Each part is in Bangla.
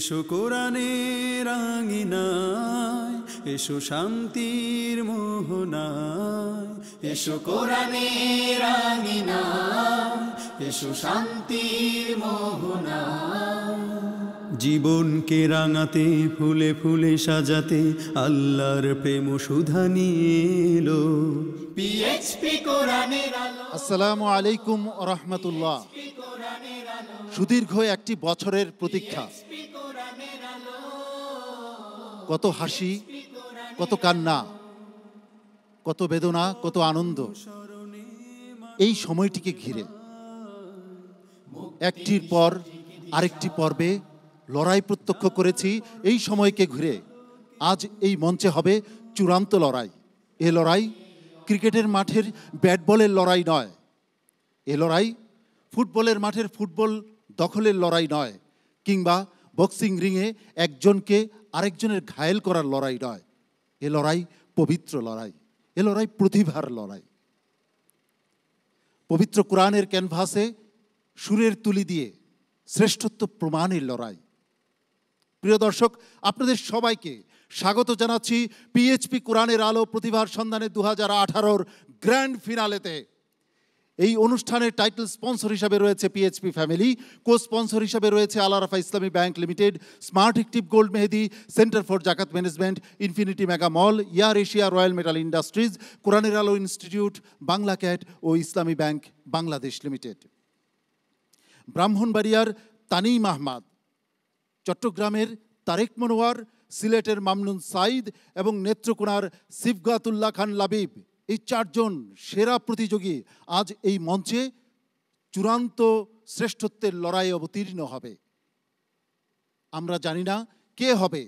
এসো কোরআনের রাঙিনাই এসো শান্তির মোহনায় এসো কোরআনের রাঙিনায় এসো শান্তির মোহনায় জীবনকে রাঙাতে ফুলে ফুলে সাজাতে আল্লাহর প্রেম সুধা নিয়ে এলো আসসালামু আলাইকুম রহমতুল্লাহ সুদীর্ঘ একটি বছরের প্রতীক্ষা কত হাসি কত কান্না কত বেদনা কত আনন্দ এই সময়টিকে ঘিরে একটির পর আরেকটি পর্বে লড়াই প্রত্যক্ষ করেছি এই সময়কে ঘুরে আজ এই মঞ্চে হবে চূড়ান্ত লড়াই এ লড়াই ক্রিকেটের মাঠের ব্যাট বলের লড়াই নয় এ লড়াই ফুটবলের মাঠের ফুটবল দখলের লড়াই নয় কিংবা বক্সিং রিংয়ে একজনকে আরেকজনের ঘায়েল করার লড়াই নয় এ লড়াই পবিত্র লড়াই এ লড়াই প্রতিভার লড়াই পবিত্র কোরআনের ক্যানভাসে সুরের তুলি দিয়ে শ্রেষ্ঠত্ব প্রমাণের লড়াই প্রিয় দর্শক আপনাদের সবাইকে স্বাগত জানাচ্ছি পিএইচপি কোরআনের আলো প্রতিভার সন্ধানে দু হাজার আঠারোর গ্র্যান্ড ফিনালেতে এই অনুষ্ঠানের টাইটেল স্পন্সর হিসাবে রয়েছে পিএইচপি ফ্যামিলি কো স্পন্সর হিসাবে রয়েছে Alarafah Islami bank limited smart active gold Mehedi centre for Zakat management infinity mega mall air Asia royal metal industries কোরআনের আলো ইনস্টিটিউট বাংলা ক্যাট ও ইসলামী ব্যাংক বাংলাদেশ লিমিটেড ব্রাহ্মণবাড়িয়ার তানিম আহমাদ চট্টগ্রামের তারেক মনোয়ার সিলেটের মামনুন সাইদ এবং নেত্রকোনার সিফগাতুল্লাহ খান লাবিব এই চারজন সেরা প্রতিযোগী আজ এই মঞ্চে চূড়ান্ত শ্রেষ্ঠত্বের লড়াই অবতীর্ণ হবে আমরা জানি না কে হবে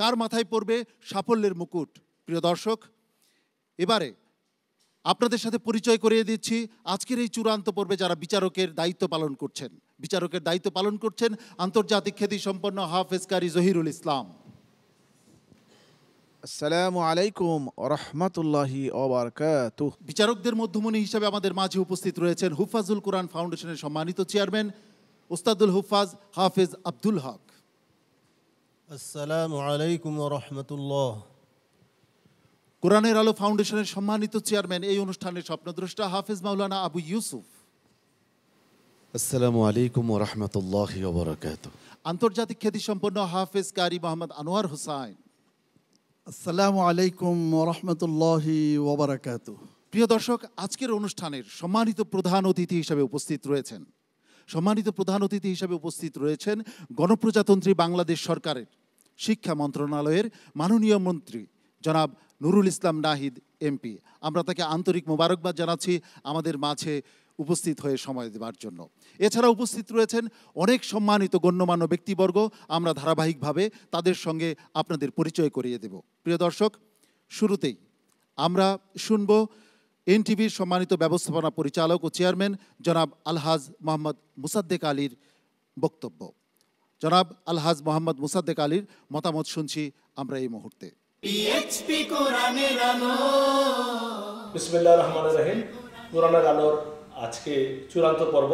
কার মাথায় পড়বে সাফল্যের মুকুট প্রিয় দর্শক এবারে আপনাদের সাথে পরিচয় করিয়ে দিচ্ছি আজকের এই চূড়ান্ত পর্বে যারা বিচারকের দায়িত্ব পালন করছেন বিচারকের দায়িত্ব পালন করছেন আন্তর্জাতিক খ্যাতি সম্পন্ন হাফেজকারী জহিরুল ইসলাম আসসালামু আলাইকুম রহমতুল্লাহি বিচারকদের মধ্যমণি হিসাবে আমাদের মাঝে উপস্থিত রয়েছেন হুফাজুল কোরআন ফাউন্ডেশনের সম্মানিত চেয়ারম্যান ওস্তাদুল হুফাজ হাফেজ আব্দুল হক আসসালামু আলাইকুম রহমতুল্লাহ কোরআনের আলো ফাউন্ডেশনের সম্মানিত চেয়ারম্যান এই অনুষ্ঠানের স্বপ্নদ্রষ্টা হাফেজ মাওলানা আবু ইউসুফ আসসালামু আলাইকুম রহমতুল্লাহ আন্তর্জাতিক খ্যাতিসম্পন্ন হাফেজ কারি মোহাম্মদ আনোয়ার হোসাইন আসসালামু আলাইকুম রহমতুল্লাহি ওবরাকাত প্রিয় দর্শক আজকের অনুষ্ঠানের সম্মানিত প্রধান অতিথি হিসাবে উপস্থিত রয়েছেন সম্মানিত প্রধান অতিথি হিসাবে উপস্থিত রয়েছেন গণপ্রজাতন্ত্রী বাংলাদেশ সরকারের শিক্ষা মন্ত্রণালয়ের মাননীয় মন্ত্রী জনাব নুরুল ইসলাম নাহিদ এমপি আমরা তাকে আন্তরিক মোবারকবাদ জানাচ্ছি আমাদের মাঝে উপস্থিত হয়ে সময় দেওয়ার জন্য এছাড়া উপস্থিত রয়েছেন অনেক সম্মানিত গণ্যমান্য ব্যক্তিবর্গ আমরা ধারাবাহিকভাবে তাদের সঙ্গে আপনাদের পরিচয় করিয়ে দেব প্রিয় দর্শক শুরুতেই আমরা শুনব এনটিভির সম্মানিত ব্যবস্থাপনা পরিচালক ও চেয়ারম্যান জনাব আলহাজ মোহাম্মদ মুসাদ্দেক আলীর বক্তব্য জনাব আলহাজ মোহাম্মদ মুসাদ্দেক আলীর মতামত শুনছি আমরা এই মুহূর্তে বিসমিল্লাহ কোরআনের আলোর আজকে চূড়ান্ত পর্ব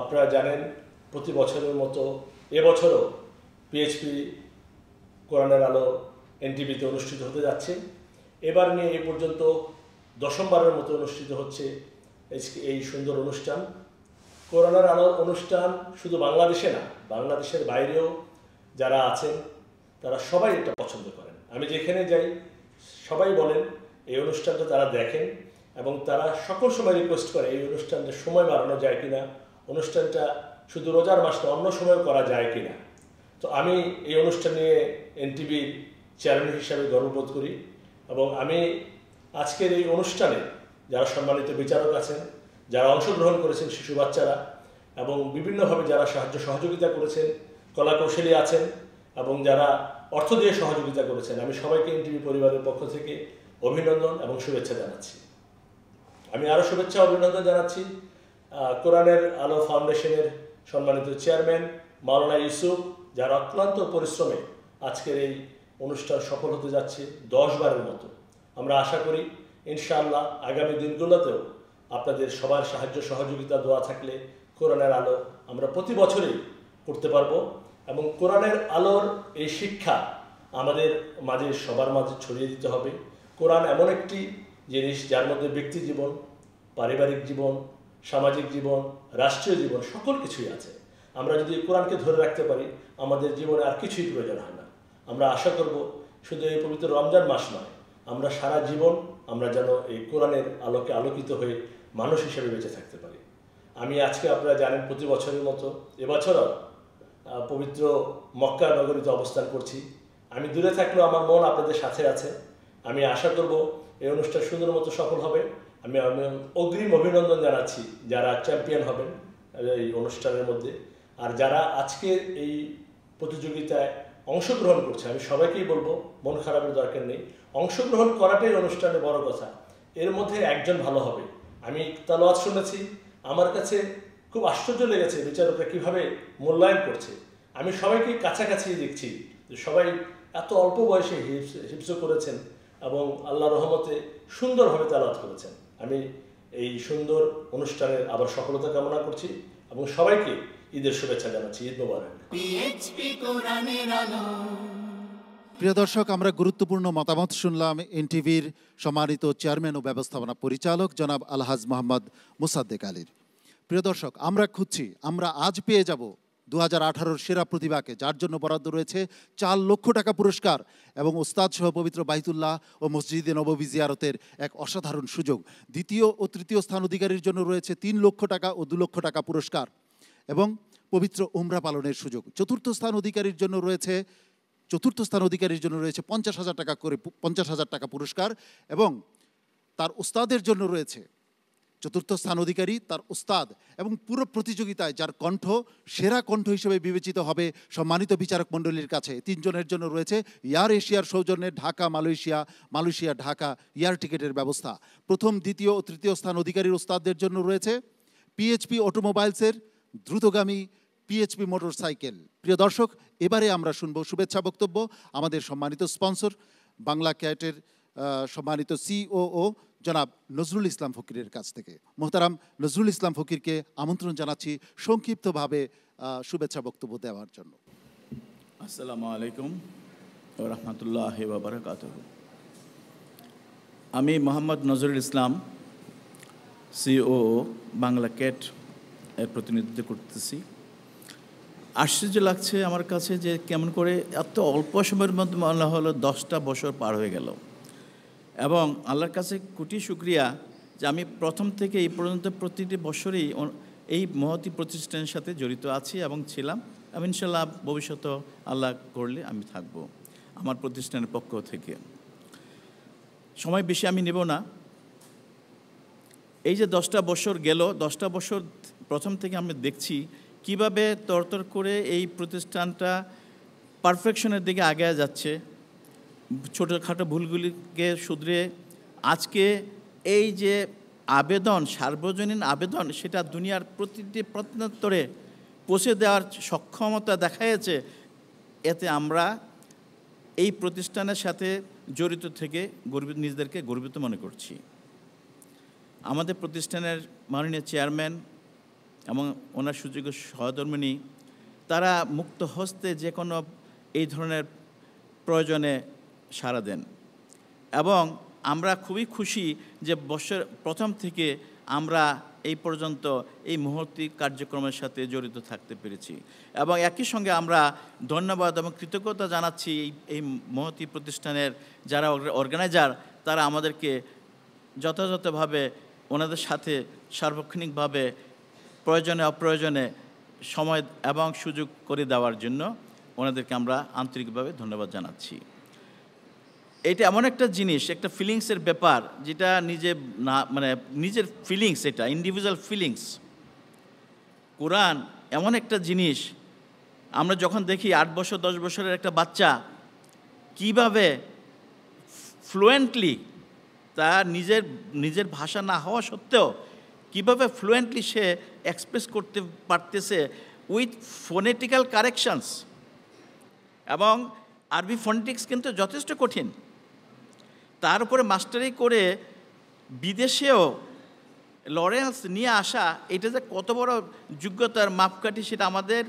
আপনারা জানেন প্রতি বছরের মতো এবছরও পিএইচপি কোরআনের আলো এনটিভিতে অনুষ্ঠিত হতে যাচ্ছে এবার নিয়ে এ পর্যন্ত দশমবারের মতো অনুষ্ঠিত হচ্ছে এই সুন্দর অনুষ্ঠান করোনার আলো অনুষ্ঠান শুধু বাংলাদেশে না বাংলাদেশের বাইরেও যারা আছেন তারা সবাই এটা পছন্দ করেন আমি যেখানে যাই সবাই বলেন এই অনুষ্ঠানটা তারা দেখেন এবং তারা সকল সময় রিকোয়েস্ট করে এই অনুষ্ঠানটা সময় বাড়ানো যায় কিনা অনুষ্ঠানটা শুধু রোজার মাস না অন্য সময় করা যায় কিনা তো আমি এই অনুষ্ঠান নিয়ে এনটিভির চেয়ারম্যান হিসাবে গর্ববোধ করি এবং আমি আজকের এই অনুষ্ঠানে যারা সম্মানিত বিচারক আছেন যারা অংশগ্রহণ করেছেন শিশু বাচ্চারা এবং বিভিন্নভাবে যারা সাহায্য সহযোগিতা করেছেন কলাকৌশলী আছেন এবং যারা অর্থ দিয়ে সহযোগিতা করেছেন আমি সবাইকে এনটিভি পরিবারের পক্ষ থেকে অভিনন্দন এবং শুভেচ্ছা জানাচ্ছি আমি আরও শুভেচ্ছা অভিনন্দন জানাচ্ছি কোরআনের আলো ফাউন্ডেশনের সম্মানিত চেয়ারম্যান মাওলানা ইউসুফ যারা অক্লান্ত পরিশ্রমে আজকের এই অনুষ্ঠান সফল হতে যাচ্ছে দশ বারের মতো আমরা আশা করি ইনশাআল্লাহ আগামী দিনগুলোতেও আপনাদের সবার সাহায্য সহযোগিতা দোয়া থাকলে কোরআনের আলো আমরা প্রতি বছরেই করতে পারবো এবং কোরআনের আলোর এই শিক্ষা আমাদের মাঝে সবার মাঝে ছড়িয়ে দিতে হবে কোরআন এমন একটি জিনিস যার মধ্যে ব্যক্তি জীবন পারিবারিক জীবন সামাজিক জীবন রাষ্ট্রীয় জীবন সকল কিছুই আছে আমরা যদি কোরআনকে ধরে রাখতে পারি আমাদের জীবনে আর কিছুই প্রয়োজন হয় না আমরা আশা করব শুধু এই পবিত্র রমজান মাস নয় আমরা সারা জীবন আমরা যেন এই কোরআনের আলোকে আলোকিত হয়ে মানুষ হিসেবে বেঁচে থাকতে পারি আমি আজকে আপনারা জানেন প্রতি বছরের মতো এবছরও পবিত্র মক্কা নগরীতে অবস্থান করছি আমি দূরে থাকলেও আমার মন আপনাদের সাথে আছে আমি আশা করব এই অনুষ্ঠান সুন্দর মতো সফল হবে আমি অগ্রিম অভিনন্দন জানাচ্ছি যারা চ্যাম্পিয়ন হবেন এই অনুষ্ঠানের মধ্যে আর যারা আজকে এই প্রতিযোগিতায় অংশগ্রহণ করছে আমি সবাইকেই বলবো মন খারাপের দরকার নেই অংশগ্রহণ করাটাই অনুষ্ঠানে বড় কথা এর মধ্যে একজন ভালো হবে আমি তালোয়াজ শুনেছি আমার কাছে খুব আশ্চর্য লেগেছে বিচারকরা কিভাবে মূল্যায়ন করছে আমি সবাইকে কাছাকাছি দেখছি সবাই এত অল্প বয়সে হিপস হিপসো করেছেন এবং আল্লাহ রহমতে সুন্দরভাবে তালাত করেছেন আমি এই সুন্দর অনুষ্ঠানের আবার সফলতা কামনা করছি এবং সবাইকে ঈদের শুভেচ্ছা জানাচ্ছি ঈদ মোবারক প্রিয় দর্শক আমরা গুরুত্বপূর্ণ মতামত শুনলাম এনটিভির সম্মানিত চেয়ারম্যান ও ব্যবস্থাপনা পরিচালক জনাব আলহাজ মোহাম্মদ মুসাদ্দেক আলীর প্রিয় দর্শক আমরা খুঁজছি আমরা আজ পেয়ে যাব দু হাজার সেরা প্রতিভাকে যার জন্য বরাদ্দ রয়েছে চার লক্ষ টাকা পুরস্কার এবং ওস্তাদ সহ পবিত্র বাইতুল্লাহ ও মসজিদে নববী জিয়ারতের এক অসাধারণ সুযোগ দ্বিতীয় ও তৃতীয় স্থান অধিকারীর জন্য রয়েছে তিন লক্ষ টাকা ও দু লক্ষ টাকা পুরস্কার এবং পবিত্র উমরা পালনের সুযোগ চতুর্থ স্থান অধিকারীর জন্য রয়েছে চতুর্থ স্থান অধিকারীর জন্য রয়েছে পঞ্চাশ হাজার টাকা করে পঞ্চাশ হাজার টাকা পুরস্কার এবং তার ওস্তাদের জন্য রয়েছে চতুর্থ স্থান অধিকারী তার উস্তাদ এবং পুরো প্রতিযোগিতায় যার কণ্ঠ সেরা কণ্ঠ হিসেবে বিবেচিত হবে সম্মানিত বিচারক মণ্ডলীর কাছে তিনজনের জন্য রয়েছে এয়ার এশিয়ার সৌজন্যে Dhaka Malaysia Malaysia Dhaka air টিকেটের ব্যবস্থা প্রথম দ্বিতীয় ও তৃতীয় স্থান অধিকারীর উস্তাদদের জন্য রয়েছে পিএইচপি অটোমোবাইলসের দ্রুতগামী পিএইচপি মোটর সাইকেল প্রিয় দর্শক এবারে আমরা শুনব শুভেচ্ছা বক্তব্য আমাদের সম্মানিত স্পন্সর বাংলা ক্যাটের সম্মানিত সিও জনাব নজরুল ইসলাম ফকিরের কাছ থেকে মোহতারাম নজরুল ইসলাম ফকিরকে আমন্ত্রণ জানাচ্ছি সংক্ষিপ্তভাবে শুভেচ্ছা বক্তব্য দেওয়ার জন্য আসসালামু আলাইকুম রহমতুল্লাহ আমি মোহাম্মদ নজরুল ইসলাম সিও বাংলা ক্যাট এর প্রতিনিধিত্ব করতেছি আশ্চর্য লাগছে আমার কাছে যে কেমন করে এত অল্প সময়ের মধ্যে মনে হলো দশটা বছর পার হয়ে গেল এবং আল্লাহর কাছে কোটি শুক্রিয়া যে আমি প্রথম থেকে এই পর্যন্ত প্রতিটি বছরেই এই মহতি প্রতিষ্ঠানের সাথে জড়িত আছি এবং ছিলাম আমি ইনশাল্লাহ ভবিষ্যত আল্লাহ করলে আমি থাকব আমার প্রতিষ্ঠানের পক্ষ থেকে সময় বেশি আমি নেব না এই যে দশটা বছর গেল দশটা বছর প্রথম থেকে আমি দেখছি কিভাবে তরতর করে এই প্রতিষ্ঠানটা পারফেকশনের দিকে আগে যাচ্ছে ছোটোখাটো ভুলগুলিকে শুধরে আজকে এই যে আবেদন সার্বজনীন আবেদন সেটা দুনিয়ার প্রতিটি প্রত্নোত্তরে পৌঁছে দেওয়ার সক্ষমতা দেখাইছে এতে আমরা এই প্রতিষ্ঠানের সাথে জড়িত থেকে গর্বিত নিজেদেরকে গর্বিত মনে করছি আমাদের প্রতিষ্ঠানের মাননীয় চেয়ারম্যান এবং ওনার সুযোগ্য সহধর্মিনী তারা মুক্ত হস্তে যে কোনো এই ধরনের প্রয়োজনে সাড়া দেন এবং আমরা খুবই খুশি যে বছর প্রথম থেকে আমরা এই পর্যন্ত এই মুহূর্তে কার্যক্রমের সাথে জড়িত থাকতে পেরেছি এবং একই সঙ্গে আমরা ধন্যবাদ এবং কৃতজ্ঞতা জানাচ্ছি এই এই মহতি প্রতিষ্ঠানের যারা অর্গানাইজার তারা আমাদেরকে যথাযথভাবে ওনাদের সাথে সার্বক্ষণিকভাবে প্রয়োজনে অপ্রয়োজনে সময় এবং সুযোগ করে দেওয়ার জন্য ওনাদেরকে আমরা আন্তরিকভাবে ধন্যবাদ জানাচ্ছি এটা এমন একটা জিনিস একটা ফিলিংসের ব্যাপার যেটা নিজে না মানে নিজের ফিলিংস এটা ইন্ডিভিজুয়াল ফিলিংস কোরআন এমন একটা জিনিস আমরা যখন দেখি আট বছর দশ বছরের একটা বাচ্চা কিভাবে ফ্লুয়েন্টলি তার নিজের নিজের ভাষা না হওয়া সত্ত্বেও কিভাবে ফ্লুয়েন্টলি সে এক্সপ্রেস করতে পারতেছে উইথ ফোনেটিক্যাল কারেকশানস এবং আরবি ফোনেটিক্স কিন্তু যথেষ্ট কঠিন তার উপরে মাস্টারি করে বিদেশেও লরেন্স নিয়ে আসা এটা যে কত বড় যোগ্যতার মাপকাঠি সেটা আমাদের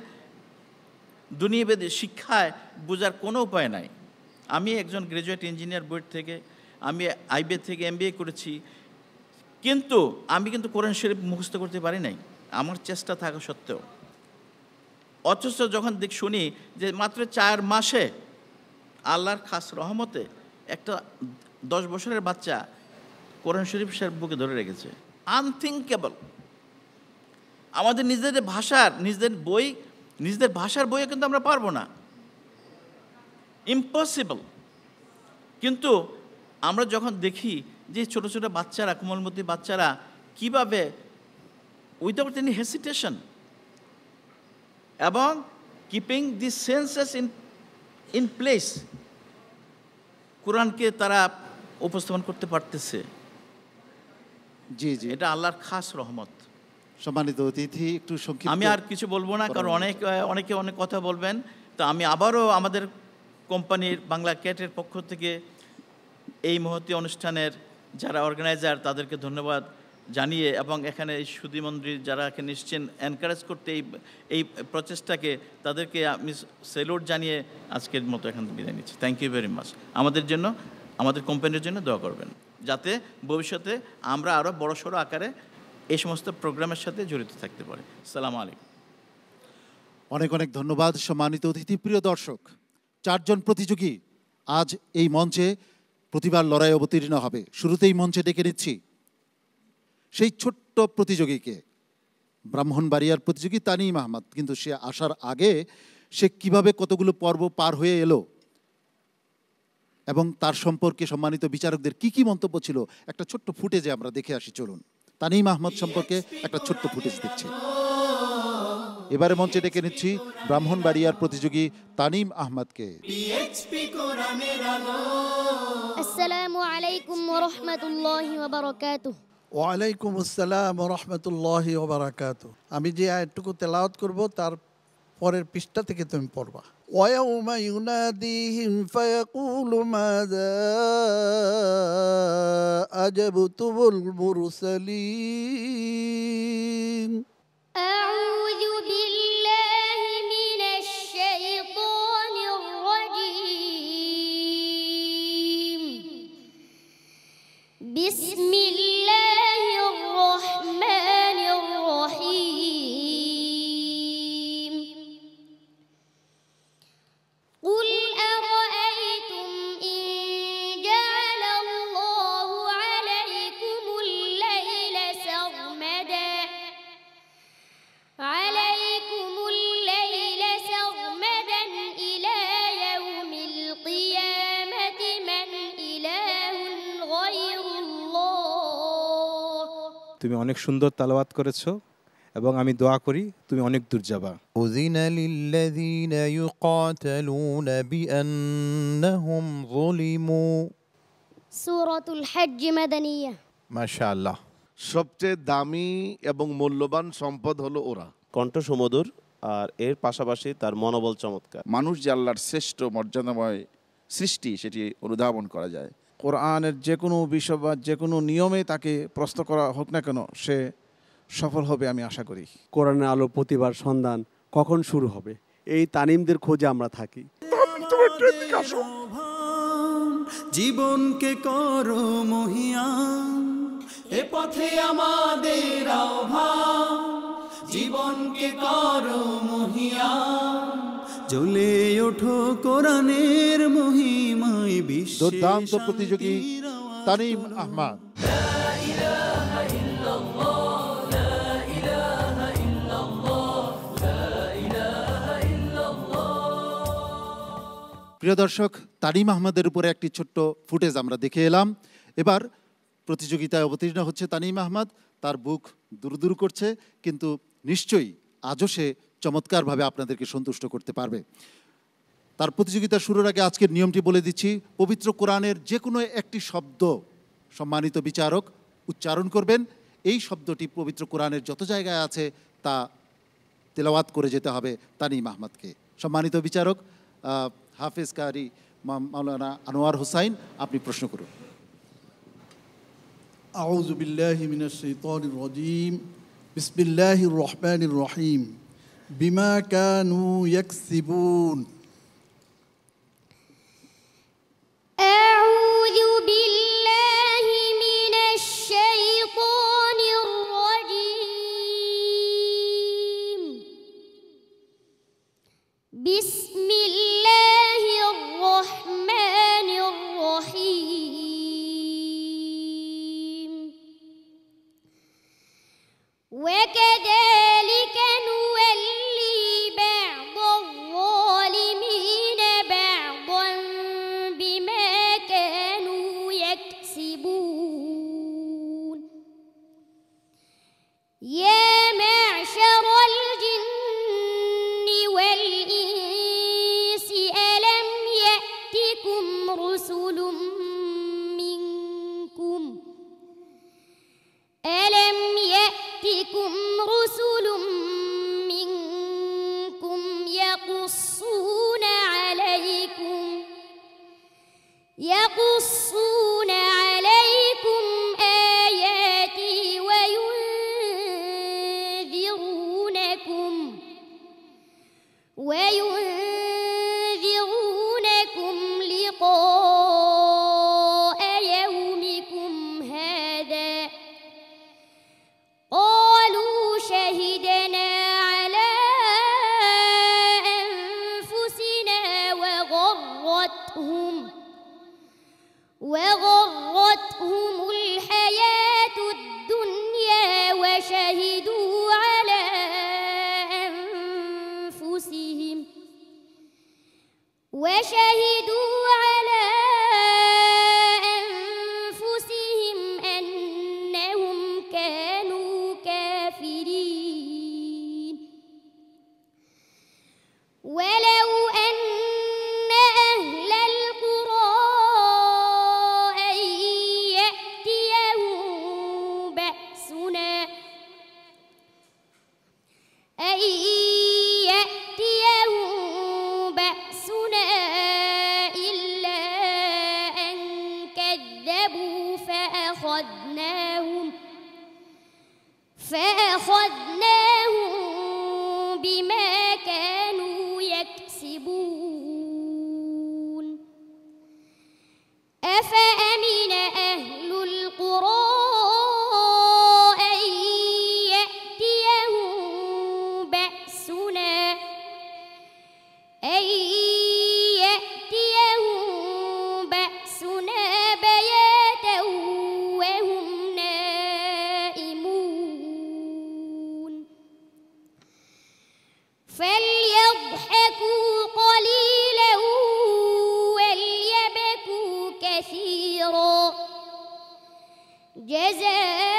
দুনিয়াবেদে শিক্ষায় বোঝার কোনো উপায় নাই আমি একজন গ্র্যাজুয়েট ইঞ্জিনিয়ার বোর্ড থেকে আমি আইবিএ থেকে এমবিএ করেছি কিন্তু আমি কিন্তু কোরআন শরীফ মুখস্থ করতে পারি নাই আমার চেষ্টা থাকা সত্ত্বেও অথচ যখন দেখ শুনি যে মাত্র চার মাসে আল্লাহর খাস রহমতে একটা দশ বছরের বাচ্চা কোরআন শরীফ সাহেব বুকে ধরে রেখেছে আনথিঙ্কেবল আমাদের নিজেদের ভাষার নিজেদের বই নিজেদের ভাষার বইয়ে কিন্তু আমরা পারবো না ইম্পসিবল কিন্তু আমরা যখন দেখি যে ছোট ছোট বাচ্চারা কোমলমতি বাচ্চারা কিভাবে উইদাউট এনি হেসিটেশন এবং keeping the senses in in place কোরআনকে তারা উপস্থাপন করতে পারতেছে জি জি এটা আল্লাহর খাস রহমত সম্মানিত অতিথি একটু আমি আর কিছু বলবো না কারণ অনেক অনেকে অনেক কথা বলবেন তো আমি আবারও আমাদের কোম্পানির বাংলা ক্যাটের পক্ষ থেকে এই মুহূর্তে অনুষ্ঠানের যারা অর্গানাইজার তাদেরকে ধন্যবাদ জানিয়ে এবং এখানে এই মন্দির যারা এখানে এসছেন এনকারেজ করতে এই এই প্রচেষ্টাকে তাদেরকে আমি সেলুট জানিয়ে আজকের মতো এখান থেকে বিদায় নিচ্ছি থ্যাংক ইউ ভেরি মাচ আমাদের জন্য আমাদের কোম্পানির জন্য দোয়া করবেন যাতে ভবিষ্যতে আমরা আরও বড় সড়ো আকারে এই সমস্ত প্রোগ্রামের সাথে জড়িত থাকতে পারি সালাম আলাইকুম অনেক অনেক ধন্যবাদ সম্মানিত অতিথি প্রিয় দর্শক চারজন প্রতিযোগী আজ এই মঞ্চে প্রতিবার লড়াই অবতীর্ণ হবে শুরুতেই মঞ্চে ডেকে নিচ্ছি সেই ছোট্ট প্রতিযোগীকে ব্রাহ্মণবাড়িয়ার প্রতিযোগী তানিম আহমদ কিন্তু সে আসার আগে সে কিভাবে কতগুলো পর্ব পার হয়ে এলো এবং তার সম্পর্কে সম্মানিত বিচারকদের কি কি মন্তব্য ছিল একটা ছোট্ট ফুটেজে আমরা দেখে আসি চলুন তানিম আহমদ সম্পর্কে একটা ছোট্ট ফুটেজ দেখছি এবারে মঞ্চে ডেকে নিচ্ছি ব্রাহ্মণবাড়িয়ার প্রতিযোগী তানিম আহমদকে আসসালামু আলাইকুম ওয়া রাহমাতুল্লাহি ওয়া বারাকাতুহু ওয়ালাইকুম আসসালাম রহমতুল্লাহ ওবরাকাত আমি যে আয়টুকু তেলাওয়াত করব তার পরের পৃষ্ঠা থেকে তুমি পড়বা ويوم يناديهم فيقول ماذا أجبتم المرسلين أعوذ بالله بسم الله তুমি অনেক সুন্দর তালাবাত করেছো এবং আমি দোয়া করি তুমি অনেক দূর যাবা উযিনা লিল্লাযীনা ইউকাতালুনা বিআন্নাহুম যুলিমু সূরাতুল হজ্জ মাদানিয়া মাশাআল্লাহ সবচেয়ে দামি এবং মূল্যবান সম্পদ হলো ওরা কণ্ঠ সমুদর আর এর পাশাপাশি তার মনোবল চমৎকার মানুষ যে আল্লাহর শ্রেষ্ঠ মর্যাদাময় সৃষ্টি সেটি অনুধাবন করা যায় কোরআনের যে কোনো বিষয় বা যে কোনো নিয়মে তাকে প্রস্ত করা হোক না কেন সে সফল হবে আমি আশা করি কোরআনের আলো প্রতিবার সন্ধান কখন শুরু হবে এই তানিমদের খোঁজে আমরা থাকি জীবনকে কর এ পথে আমাদের আহ্বান জীবনকে মহিয়ান চলে ওঠো কোরআনের মহিমায় বিশ্ব দুর্দান্ত প্রতিযোগী তানিম আহমদ প্রিয় দর্শক তারিম আহমদের উপরে একটি ছোট্ট ফুটেজ আমরা দেখে এলাম এবার প্রতিযোগিতায় অবতীর্ণ হচ্ছে তানিম আহমদ তার বুক দূর দূর করছে কিন্তু নিশ্চয়ই আজও সে চমৎকারভাবে আপনাদেরকে সন্তুষ্ট করতে পারবে তার প্রতিযোগিতা শুরুর আগে আজকের নিয়মটি বলে দিচ্ছি পবিত্র কোরআনের যে কোনো একটি শব্দ সম্মানিত বিচারক উচ্চারণ করবেন এই শব্দটি পবিত্র কোরআনের যত জায়গায় আছে তা তেলাওয়াত করে যেতে হবে তানিম আহমদকে সম্মানিত বিচারক হাফিজ কারি মাওলানা আনোয়ার হোসাইন আপনি প্রশ্ন করুন আউজুবিল্লাহ মিনাশ শাইতানির রাজিম বিসমিল্লাহির রহমানির রহিম بما كانوا يكسبون أعوذ بالله من الشيطان الرجيم بسم الله الرحمن الرحيم وكذلك كثيرا جزاء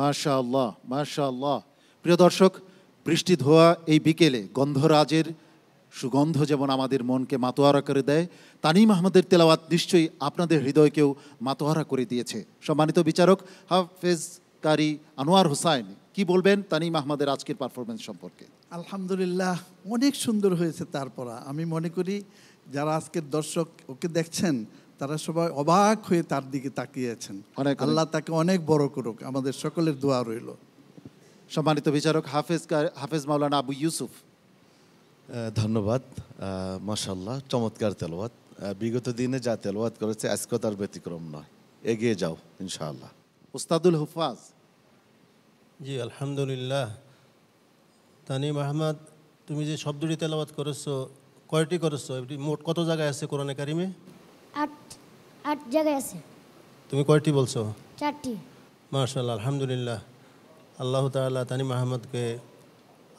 মাশাল্লাহ মাশাল্লাহ প্রিয় দর্শক বৃষ্টি ধোয়া এই বিকেলে গন্ধরাজের সুগন্ধ যেমন আমাদের মনকে মাতোয়ারা করে দেয় তানিম আহমদের তেলাওয়াত নিশ্চয়ই আপনাদের হৃদয়কেও মাতোয়ারা করে দিয়েছে সম্মানিত বিচারক হাফেজ কারি আনোয়ার হোসাইন কি বলবেন তানিম আহমদের আজকের পারফরমেন্স সম্পর্কে আলহামদুলিল্লাহ অনেক সুন্দর হয়েছে তারপরা আমি মনে করি যারা আজকের দর্শক ওকে দেখছেন তারা সবাই অবাক হয়ে তার দিকে তাকিয়েছেন আল্লাহ তাকে অনেক বড় করুক আমাদের সকলের দোয়া রইল সম্মানিত বিচারক হাফেজ হাফেজ মাওলানা আবু ইউসুফ ধন্যবাদ মাসাল্লাহ চমৎকার তেলওয়াত বিগত দিনে যা তেলওয়াত করেছে আজকে তার ব্যতিক্রম নয় এগিয়ে যাও ইনশাআল্লাহ উস্তাদুল হুফাজ জি আলহামদুলিল্লাহ তানিম আহমদ তুমি যে শব্দটি তেলাবাত করেছো কয়টি করেছো মোট কত জায়গায় আছে কোরআনে কারিমে আট আট জায়গায় আছে তুমি কয়টি বলছো চারটি মার্শাল্লাহ আলহামদুলিল্লাহ আল্লাহ তাআলা তানি মাহমদকে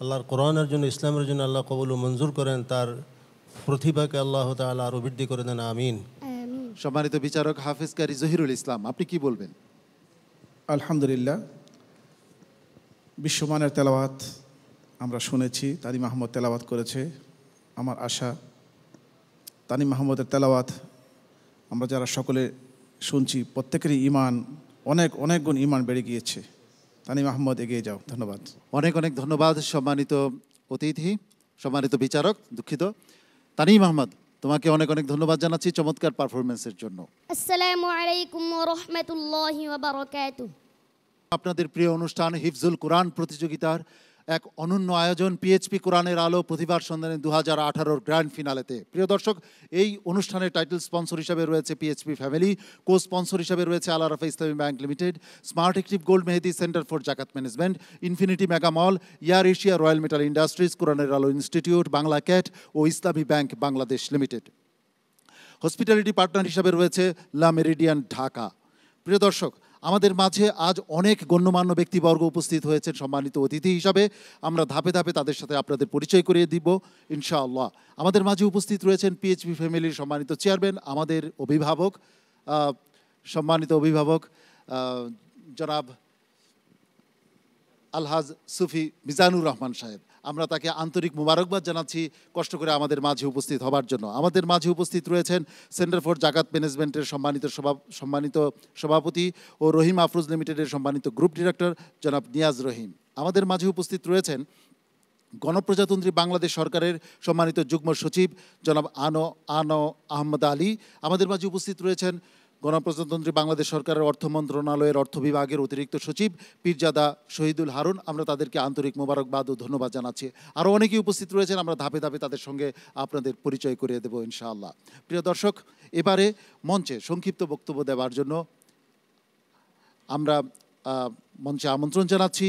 আল্লাহর কোরআনের জন্য ইসলামের জন্য আল্লাহ কবুল মঞ্জুর করেন তার প্রতিভাকে আল্লাহ তাআলা আরও বৃদ্ধি করে দেন আমিন সম্মানিত বিচারক হাফিজ কারি জহিরুল ইসলাম আপনি কি বলবেন আলহামদুলিল্লাহ বিশ্বমানের তেলাওয়াত আমরা শুনেছি তানি মাহমদ তেলাওয়াত করেছে আমার আশা তানি মাহমুদের তেলাওয়াত আমরা যারা সকলে শুনছি প্রত্যেকেরই ইমান অনেক অনেক গুণ ইমান বেড়ে গিয়েছে তানিম আহমদ এগিয়ে যাও ধন্যবাদ অনেক অনেক ধন্যবাদ সম্মানিত অতিথি সম্মানিত বিচারক দুঃখিত তানিম আহমদ তোমাকে অনেক অনেক ধন্যবাদ জানাচ্ছি চমৎকার পারফরমেন্সের জন্য আসসালামু আলাইকুম রহমতুল্লাহি আপনাদের প্রিয় অনুষ্ঠান হিফজুল কোরআন প্রতিযোগিতার এক অনন্য আয়োজন পিএইচপি কোরআনের আলো প্রতিবার সন্ধানে দু হাজার আঠারোর গ্র্যান্ড ফিনালেতে প্রিয় দর্শক এই অনুষ্ঠানের টাইটেল স্পন্সর হিসাবে রয়েছে পিএইচপি ফ্যামিলি কো স্পন্সর হিসাবে রয়েছে Al Arafa Islami bank limited smart active gold Mehedi centre for Zakat management infinity mega mall air Asia royal metal industries কোরআনের আলো ইনস্টিটিউট বাংলা ক্যাট ও Islami bank Bangladesh limited hospitality partner হিসাবে রয়েছে লা মেরিডিয়ান ঢাকা প্রিয় দর্শক আমাদের মাঝে আজ অনেক গণ্যমান্য ব্যক্তিবর্গ উপস্থিত হয়েছেন সম্মানিত অতিথি হিসাবে আমরা ধাপে ধাপে তাদের সাথে আপনাদের পরিচয় করিয়ে দিব ইনশাআল্লাহ আমাদের মাঝে উপস্থিত রয়েছেন পিএইচপি ফ্যামিলির সম্মানিত চেয়ারম্যান আমাদের অভিভাবক সম্মানিত অভিভাবক জনাব আলহাজ সুফি মিজানুর রহমান সাহেব আমরা তাকে আন্তরিক মুবারকবাদ জানাচ্ছি কষ্ট করে আমাদের মাঝে উপস্থিত হবার জন্য আমাদের মাঝে উপস্থিত রয়েছেন সেন্টার ফর জাকাত ম্যানেজমেন্টের সম্মানিত সভা সম্মানিত সভাপতি ও রহিম আফরুজ লিমিটেডের সম্মানিত গ্রুপ ডিরেক্টর জনাব নিয়াজ রহিম আমাদের মাঝে উপস্থিত রয়েছেন গণপ্রজাতন্ত্রী বাংলাদেশ সরকারের সম্মানিত যুগ্ম সচিব জনাব আনো আনো আহমদ আলী আমাদের মাঝে উপস্থিত রয়েছেন গণপ্রজাতন্ত্রী বাংলাদেশ সরকারের অর্থ মন্ত্রণালয়ের অর্থ বিভাগের অতিরিক্ত সচিব পীরজাদা শহীদুল হারুন আমরা তাদেরকে আন্তরিক মোবারকবাদ ও ধন্যবাদ জানাচ্ছি আরও অনেকেই উপস্থিত রয়েছেন আমরা ধাপে ধাপে তাদের সঙ্গে আপনাদের পরিচয় করিয়ে দেব ইনশাআল্লাহ প্রিয় দর্শক এবারে মঞ্চে সংক্ষিপ্ত বক্তব্য দেওয়ার জন্য আমরা মঞ্চে আমন্ত্রণ জানাচ্ছি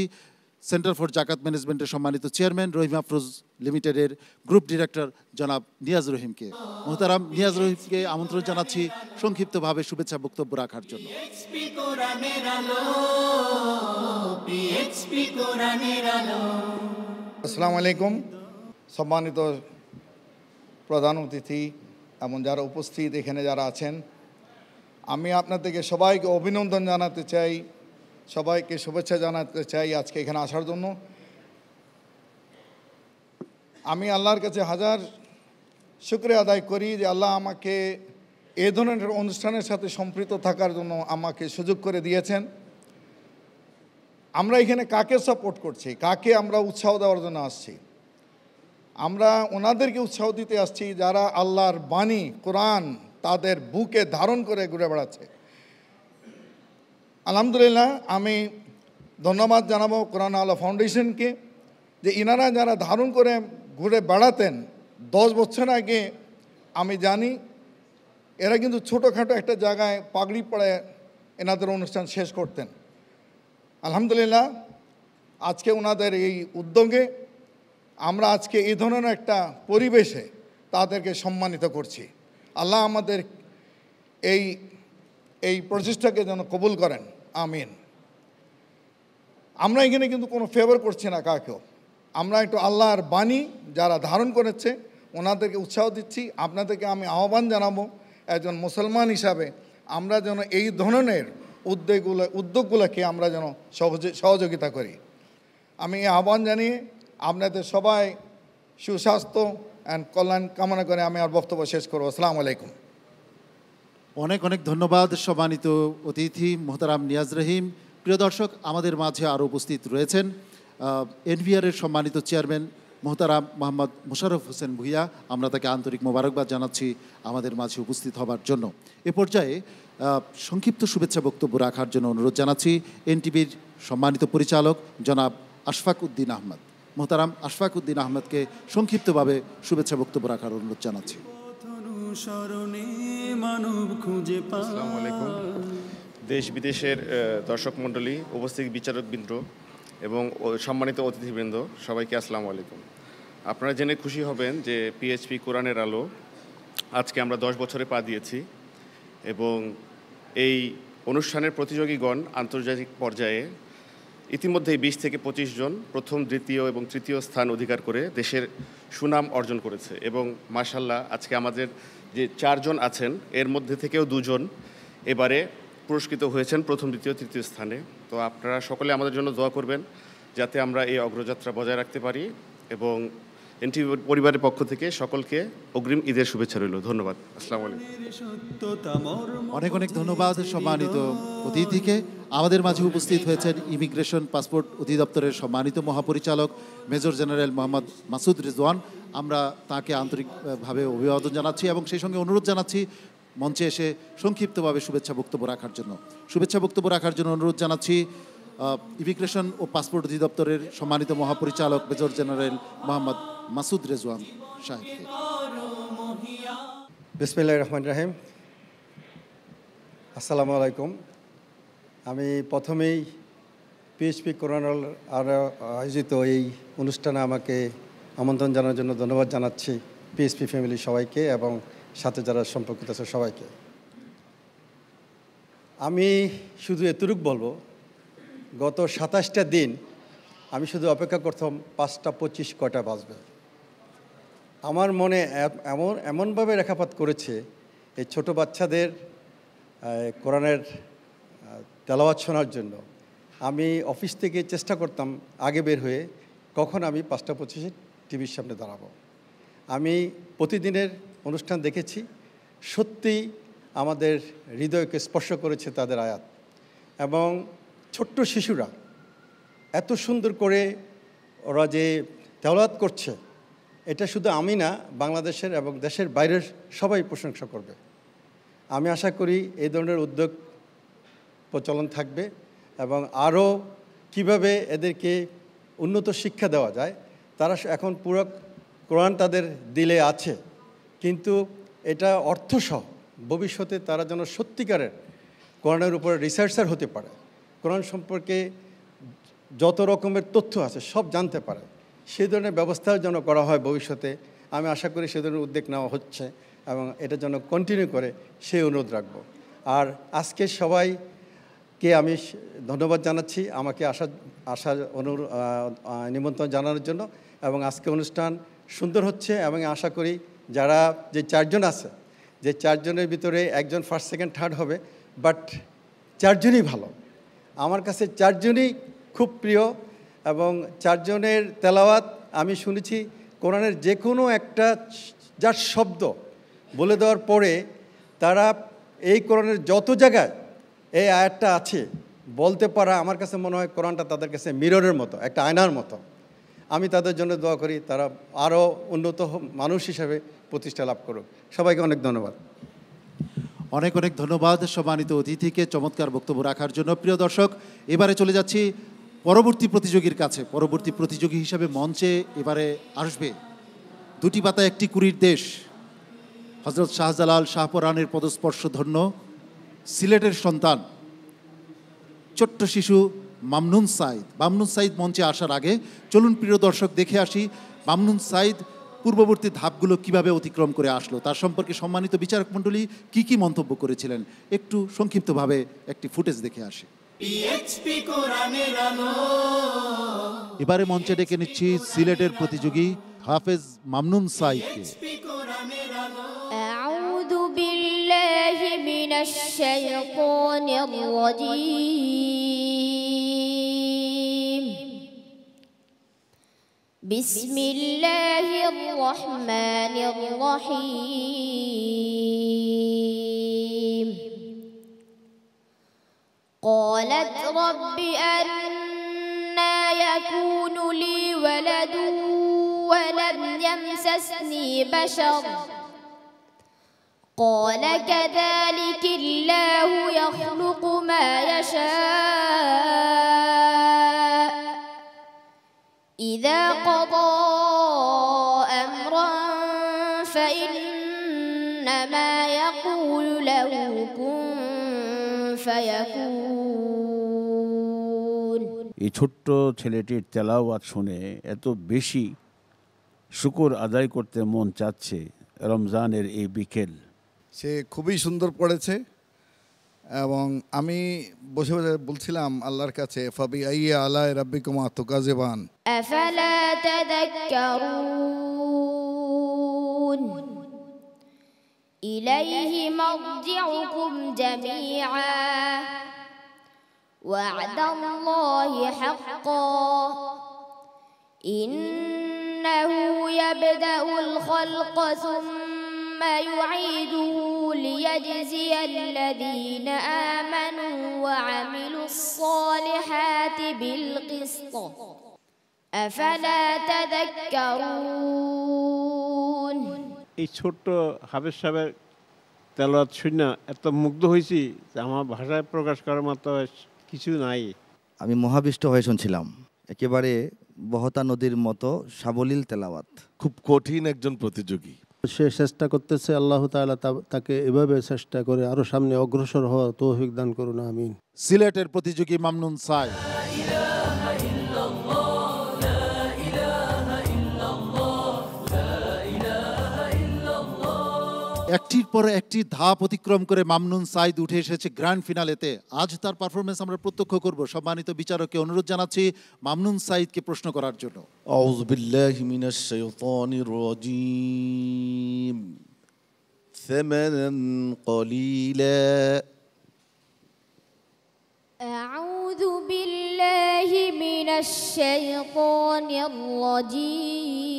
সেন্টার ফর জাকাত ম্যানেজমেন্টের সম্মানিত চেয়ারম্যান রহিম আফরোজ লিমিটেডের গ্রুপ ডিরেক্টর জনাব নিয়াজ রহিমকে মোহতারাম নিয়াজ রহিমকে আমন্ত্রণ জানাচ্ছি সংক্ষিপ্তভাবে শুভেচ্ছা বক্তব্য রাখার জন্য আসসালামু আলাইকুম সম্মানিত প্রধান অতিথি এবং যারা উপস্থিত এখানে যারা আছেন আমি আপনাদেরকে সবাইকে অভিনন্দন জানাতে চাই সবাইকে শুভেচ্ছা জানাতে চাই আজকে এখানে আসার জন্য আমি আল্লাহর কাছে হাজার শুক্রে আদায় করি যে আল্লাহ আমাকে এ ধরনের অনুষ্ঠানের সাথে সম্পৃক্ত থাকার জন্য আমাকে সুযোগ করে দিয়েছেন আমরা এখানে কাকে সাপোর্ট করছি কাকে আমরা উৎসাহ দেওয়ার জন্য আসছি আমরা ওনাদেরকে উৎসাহ দিতে আসছি যারা আল্লাহর বাণী কোরআন তাদের বুকে ধারণ করে ঘুরে বেড়াচ্ছে আলহামদুলিল্লাহ আমি ধন্যবাদ জানাবো কোরআন আল্লাহ ফাউন্ডেশনকে যে ইনারা যারা ধারণ করে ঘুরে বেড়াতেন দশ বছর আগে আমি জানি এরা কিন্তু ছোটোখাটো একটা জায়গায় পাগড়ি পড়ে এনাদের অনুষ্ঠান শেষ করতেন আলহামদুলিল্লাহ আজকে ওনাদের এই উদ্যোগে আমরা আজকে এই ধরনের একটা পরিবেশে তাদেরকে সম্মানিত করছি আল্লাহ আমাদের এই এই প্রচেষ্টাকে যেন কবুল করেন আমিন আমরা এখানে কিন্তু কোনো ফেভার করছি না কাকেও আমরা একটু আল্লাহর বাণী যারা ধারণ করেছে ওনাদেরকে উৎসাহ দিচ্ছি আপনাদেরকে আমি আহ্বান জানাবো একজন মুসলমান হিসাবে আমরা যেন এই ধরনের উদ্যোগগুলো উদ্যোগগুলোকে আমরা যেন সহযোগিতা করি আমি এই আহ্বান জানিয়ে আপনাদের সবাই সুস্বাস্থ্য অ্যান্ড কল্যাণ কামনা করে আমি আর বক্তব্য শেষ করবো আসসালামু আলাইকুম অনেক অনেক ধন্যবাদ সম্মানিত অতিথি মোহতারাম নিয়াজ রহিম প্রিয় দর্শক আমাদের মাঝে আরও উপস্থিত রয়েছেন এনভিআরের সম্মানিত চেয়ারম্যান মোহতারাম মোহাম্মদ মোশারফ হোসেন ভুইয়া আমরা তাকে আন্তরিক মোবারকবাদ জানাচ্ছি আমাদের মাঝে উপস্থিত হবার জন্য এ পর্যায়ে সংক্ষিপ্ত শুভেচ্ছা বক্তব্য রাখার জন্য অনুরোধ জানাচ্ছি এনটিভির সম্মানিত পরিচালক জনাব আশফাক উদ্দিন আহমদ মোহতারাম আশফাক উদ্দিন আহমদকে সংক্ষিপ্তভাবে শুভেচ্ছা বক্তব্য রাখার অনুরোধ জানাচ্ছি মানব খুঁজে দেশ বিদেশের দর্শক মণ্ডলী উপস্থিত বিচারকবৃন্দ এবং সম্মানিত অতিথিবৃন্দ সবাইকে আসসালামু আলাইকুম আপনারা জেনে খুশি হবেন যে পিএইচপি কোরআনের আলো আজকে আমরা দশ বছরে পা দিয়েছি এবং এই অনুষ্ঠানের প্রতিযোগীগণ আন্তর্জাতিক পর্যায়ে ইতিমধ্যেই বিশ থেকে পঁচিশ জন প্রথম দ্বিতীয় এবং তৃতীয় স্থান অধিকার করে দেশের সুনাম অর্জন করেছে এবং মার্শাল্লাহ আজকে আমাদের যে চারজন আছেন এর মধ্যে থেকেও দুজন এবারে পুরস্কৃত হয়েছেন প্রথম দ্বিতীয় তৃতীয় স্থানে তো আপনারা সকলে আমাদের জন্য দোয়া করবেন যাতে আমরা এই অগ্রযাত্রা বজায় রাখতে পারি এবং এনটিভি পরিবারের পক্ষ থেকে সকলকে অগ্রিম ঈদের শুভেচ্ছা রইল ধন্যবাদ আসসালামু আলাইকুম অনেক অনেক ধন্যবাদ সম্মানিত অতিথিকে আমাদের মাঝে উপস্থিত হয়েছেন ইমিগ্রেশন পাসপোর্ট অধিদপ্তরের সম্মানিত মহাপরিচালক মেজর জেনারেল মোহাম্মদ মাসুদ রিজওয়ান আমরা তাকে আন্তরিকভাবে অভিবাদন জানাচ্ছি এবং সেই সঙ্গে অনুরোধ জানাচ্ছি মঞ্চে এসে সংক্ষিপ্তভাবে শুভেচ্ছা বক্তব্য রাখার জন্য শুভেচ্ছা বক্তব্য রাখার জন্য অনুরোধ জানাচ্ছি ইমিগ্রেশন ও পাসপোর্ট অধিদপ্তরের সম্মানিত মহাপরিচালক মেজর জেনারেল মোহাম্মদ মাসুদ রেজওয়ান সাহেবকে বিসমিল্লাহ রহমান রাহিম আসসালামু আলাইকুম আমি প্রথমেই পিএইচপি করোনাল আর আয়োজিত এই অনুষ্ঠানে আমাকে আমন্ত্রণ জানানোর জন্য ধন্যবাদ জানাচ্ছি পিএসপি ফ্যামিলি সবাইকে এবং সাথে যারা সম্পর্কিত আছে সবাইকে আমি শুধু এতটুক বলবো গত সাতাশটা দিন আমি শুধু অপেক্ষা করতাম পাঁচটা পঁচিশ কটা বাজবে আমার মনে এমন এমনভাবে রেখাপাত করেছে এই ছোট বাচ্চাদের কোরআনের তেলাওয়াত শোনার জন্য আমি অফিস থেকে চেষ্টা করতাম আগে বের হয়ে কখন আমি পাঁচটা পঁচিশে টিভির সামনে দাঁড়াবো আমি প্রতিদিনের অনুষ্ঠান দেখেছি সত্যি আমাদের হৃদয়কে স্পর্শ করেছে তাদের আয়াত এবং ছোট্ট শিশুরা এত সুন্দর করে ওরা যে তেওলাত করছে এটা শুধু আমি না বাংলাদেশের এবং দেশের বাইরের সবাই প্রশংসা করবে আমি আশা করি এই ধরনের উদ্যোগ প্রচলন থাকবে এবং আরও কিভাবে এদেরকে উন্নত শিক্ষা দেওয়া যায় তারা এখন পুরো কোরআন তাদের দিলে আছে কিন্তু এটা অর্থসহ ভবিষ্যতে তারা যেন সত্যিকারের কোরআনের উপরে রিসার্চার হতে পারে কোরআন সম্পর্কে যত রকমের তথ্য আছে সব জানতে পারে সেই ধরনের ব্যবস্থাও যেন করা হয় ভবিষ্যতে আমি আশা করি সে ধরনের উদ্যোগ নেওয়া হচ্ছে এবং এটা যেন কন্টিনিউ করে সেই অনুরোধ রাখব আর আজকে সবাইকে আমি ধন্যবাদ জানাচ্ছি আমাকে আসা আসার অনুরোধ নিমন্ত্রণ জানানোর জন্য এবং আজকে অনুষ্ঠান সুন্দর হচ্ছে এবং আশা করি যারা যে চারজন আছে যে চারজনের ভিতরে একজন ফার্স্ট সেকেন্ড থার্ড হবে বাট চারজনই ভালো আমার কাছে চারজনই খুব প্রিয় এবং চারজনের তেলাওয়াত আমি শুনেছি কোরআনের যে কোনো একটা যার শব্দ বলে দেওয়ার পরে তারা এই কোরআনের যত জায়গায় এই আয়াতটা আছে বলতে পারা আমার কাছে মনে হয় কোরআনটা তাদের কাছে মিররের মতো একটা আয়নার মতো আমি তাদের জন্য দোয়া করি তারা আরও উন্নত মানুষ হিসাবে প্রতিষ্ঠা লাভ করুক সবাইকে অনেক ধন্যবাদ অনেক অনেক ধন্যবাদ সম্মানিত অতিথিকে চমৎকার বক্তব্য রাখার জন্য প্রিয় দর্শক এবারে চলে যাচ্ছি পরবর্তী প্রতিযোগীর কাছে পরবর্তী প্রতিযোগী হিসাবে মঞ্চে এবারে আসবে দুটি পাতা একটি কুড়ির দেশ হজরত শাহজালাল শাহপরানের পদস্পর্শ ধন্য সিলেটের সন্তান ছোট্ট শিশু মামনুন সাইদ মামনুন সাইদ মঞ্চে আসার আগে চলুন প্রিয় দর্শক দেখে আসি মামনুন সাইদ পূর্ববর্তী ধাপগুলো কিভাবে অতিক্রম করে আসলো তার সম্পর্কে সম্মানিত বিচারক মণ্ডলী কী কী মন্তব্য করেছিলেন একটু সংক্ষিপ্তভাবে একটি ফুটেজ দেখে আসি এবারে মঞ্চে ডেকে নিচ্ছি সিলেটের প্রতিযোগী হাফেজ মামনুন সাইদকে من الشيطان الرجيم بسم الله الرحمن الرحيم قالت رب أنا يكون لي ولد ولم يمسسني بشر قال كذلك الله يخلق ما يشاء إذا قضى أمرا فإنما يقول له كن فيكون এই ছোট্ট ছেলেটির তেলাওয়াত শুনে এত বেশি শুকুর আদায় করতে মন চাচ্ছে রমজানের এই বিকেল সে খুবই সুন্দর পড়েছে এবং আমি বসে বসে বলছিলাম আল্লাহর কাছে ফাবি আইয়া আলাই রাব্বিকুমা তুকাজিবান আফালা তাদাক্কারুন ইলাইহি مرجعكم জামিআ وعد الله حقا إنه يبدأ الخلق ثم ثم يعيده ليجزي الذين آمنوا وعملوا الصالحات بالقسط أفلا تذكرون এই ছোট্ট হাফেজ সাহেবের তেলাত শূন্য এত মুগ্ধ হয়েছি যে আমার ভাষায় প্রকাশ করার মতো কিছু নাই আমি মহাবিষ্ট হয়ে শুনছিলাম একেবারে বহতা নদীর মতো সাবলীল তেলাওয়াত খুব কঠিন একজন প্রতিযোগী সে চেষ্টা করতেছে আল্লাহ তালা তাকে এভাবে চেষ্টা করে আরও সামনে অগ্রসর হওয়া তৌফিক দান করুন আমিন সিলেটের প্রতিযোগী মামনুন সাই একটির পর একটি ধাপ অতিক্রম করে মামনুন সাইদ উঠে এসেছে গ্র্যান্ড ফিনালেতে আজ তার পারফরমেন্স আমরা প্রত্যক্ষ করব সম্মানিত বিচারককে অনুরোধ জানাচ্ছি মামনুন সাইদকে প্রশ্ন করার জন্য أعوذ بالله من الشيطان الرجيم ثمنا قليلا أعوذ بالله من الشيطان الرجيم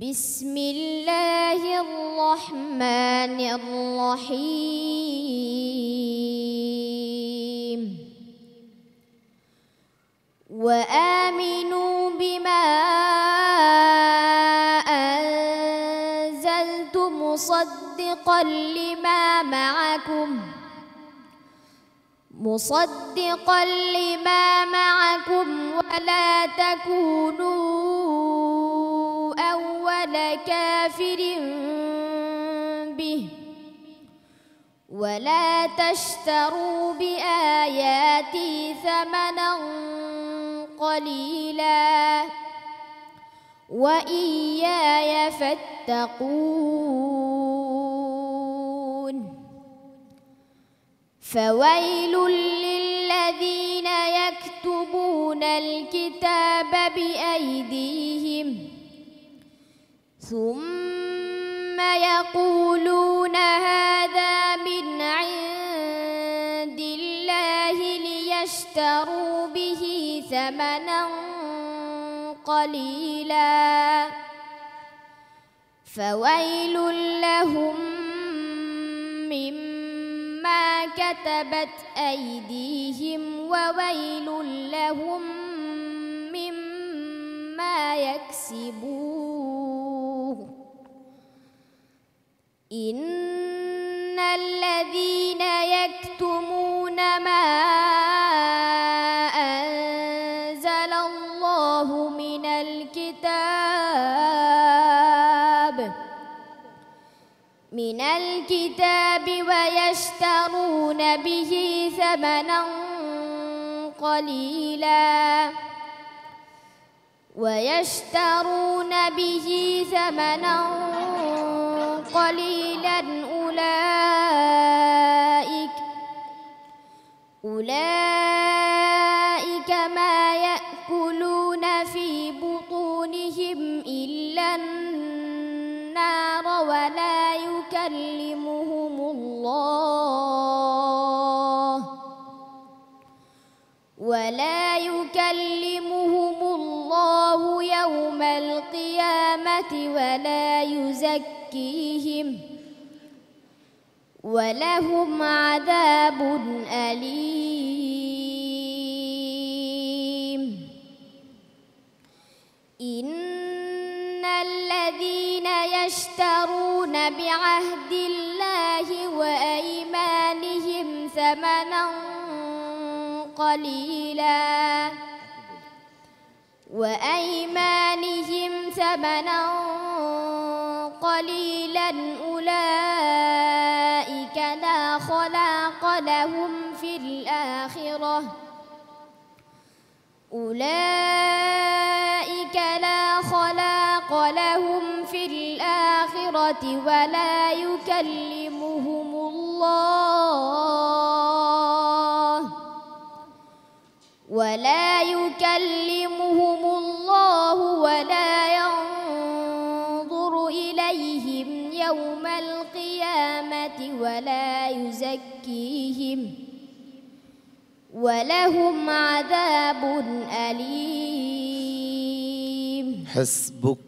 بسم الله الرحمن الرحيم وآمنوا بما أنزلت مصدقا لما معكم مصدقا لما معكم ولا تكونوا أول كافر به ولا تشتروا بآياتي ثمنا قليلا وإياي فاتقون فويل للذين يكتبون الكتاب بأيديهم ثم يقولون هذا من عند الله ليشتروا به ثمنا قليلا فويل لهم مما كتبت أيديهم وويل لهم مما يكسبوه إن الذين يكتمون ما من الكتاب ويشترون به ثمنا قليلا ويشترون به ثمنا قليلا أولئك أولئك ولا يكلمهم الله يوم القيامة ولا يزكيهم ولهم عذاب أليم إن الذين يشترون بعهد الله وأيمانهم ثمنا قليلا وأيمانهم ثمنا قليلا أولئك لا خلاق لهم في الآخرة أولئك لا خلاق لهم في الآخرة ولا يكلمون ولا يكلمهم الله ولا ينظر إليهم يوم القيامة ولا يزكيهم ولهم عذاب أليم حسبك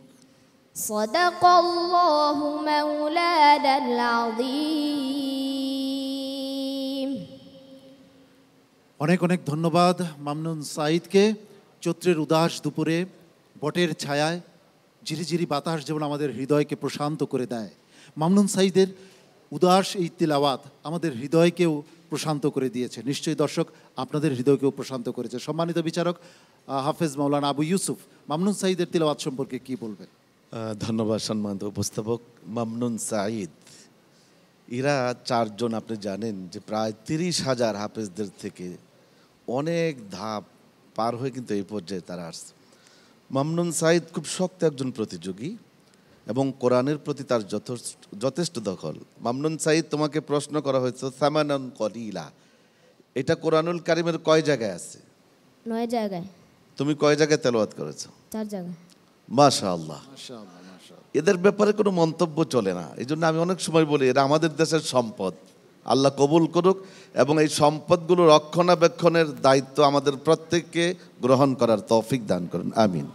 صدق الله مولانا العظيم অনেক অনেক ধন্যবাদ মামনুন সাঈদকে চৈত্রের উদাস দুপুরে বটের ছায়ায় ঝিরিঝিরি বাতাস যেমন আমাদের হৃদয়কে প্রশান্ত করে দেয় মামনুন সাঈদের উদাস এই তিলাওয়াত আমাদের হৃদয়কেও প্রশান্ত করে দিয়েছে নিশ্চয়ই দর্শক আপনাদের হৃদয়কেও প্রশান্ত করেছে সম্মানিত বিচারক হাফেজ মৌলানা আবু ইউসুফ মামনুন সাঈদের তিলাওয়াত সম্পর্কে কি বলবেন ধন্যবাদ সম্মানিত উপস্থাপক মামনুন সাঈদ এরা চারজন আপনি জানেন যে প্রায় তিরিশ হাজার হাফেজদের থেকে অনেক ধাপ পার হয়ে কিন্তু এই পর্যায়ে তারা আসছে মামনুন সাইদ খুব শক্ত একজন প্রতিযোগী এবং কোরআনের প্রতি তার যথেষ্ট যথেষ্ট দখল মামনুন সাইদ তোমাকে প্রশ্ন করা হয়েছে সামানন কলিলা এটা কোরআনুল কারিমের কয় জায়গায় আছে নয় জায়গায় তুমি কয় জায়গায় তেলাওয়াত করেছো চার জায়গায় মাশা আল্লাহ এদের ব্যাপারে কোনো মন্তব্য চলে না এই জন্য আমি অনেক সময় বলি এটা আমাদের দেশের সম্পদ আল্লাহ কবুল করুক এবং এই সম্পদগুলো রক্ষণাবেক্ষণের দায়িত্ব আমাদের প্রত্যেককে গ্রহণ করার তৌফিক দান করুন আমিন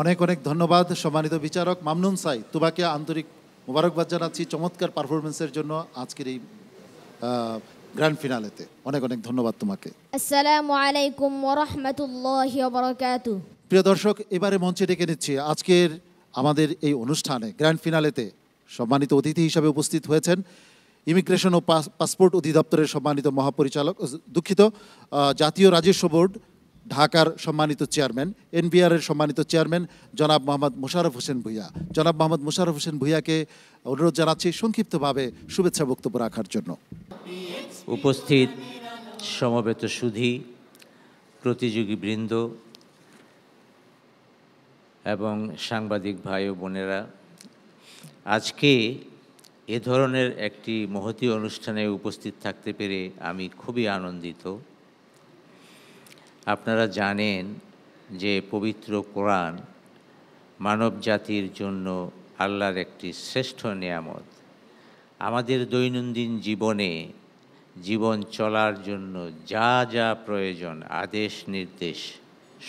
অনেক অনেক ধন্যবাদ সম্মানিত বিচারক মামনুন সাই তোমাকে আন্তরিক মোবারকবাদ জানাচ্ছি চমৎকার পারফরমেন্সের জন্য আজকের এই গ্র্যান্ড ফিনালেতে অনেক অনেক ধন্যবাদ তোমাকে আসসালামু আলাইকুম ওয়া বারাকাতু প্রিয় দর্শক এবারে মঞ্চে ডেকে নিচ্ছি আজকের আমাদের এই অনুষ্ঠানে গ্র্যান্ড ফিনালেতে সম্মানিত অতিথি হিসাবে উপস্থিত হয়েছেন ইমিগ্রেশন ও পাসপোর্ট অধিদপ্তরের সম্মানিত মহাপরিচালক দুঃখিত জাতীয় রাজস্ব বোর্ড ঢাকার সম্মানিত চেয়ারম্যান এন বিআরের সম্মানিত চেয়ারম্যান জনাব মোহাম্মদ মুশারফ হোসেন ভুইয়া জনাব মোহাম্মদ মুশারফ হোসেন ভুইয়াকে অনুরোধ জানাচ্ছি সংক্ষিপ্তভাবে শুভেচ্ছা বক্তব্য রাখার জন্য উপস্থিত সমবেত প্রতিযোগী প্রতিযোগীবৃন্দ এবং সাংবাদিক ভাই ও বোনেরা আজকে এ ধরনের একটি মহতি অনুষ্ঠানে উপস্থিত থাকতে পেরে আমি খুবই আনন্দিত আপনারা জানেন যে পবিত্র কোরআন মানব জাতির জন্য আল্লাহর একটি শ্রেষ্ঠ নিয়ামত আমাদের দৈনন্দিন জীবনে জীবন চলার জন্য যা যা প্রয়োজন আদেশ নির্দেশ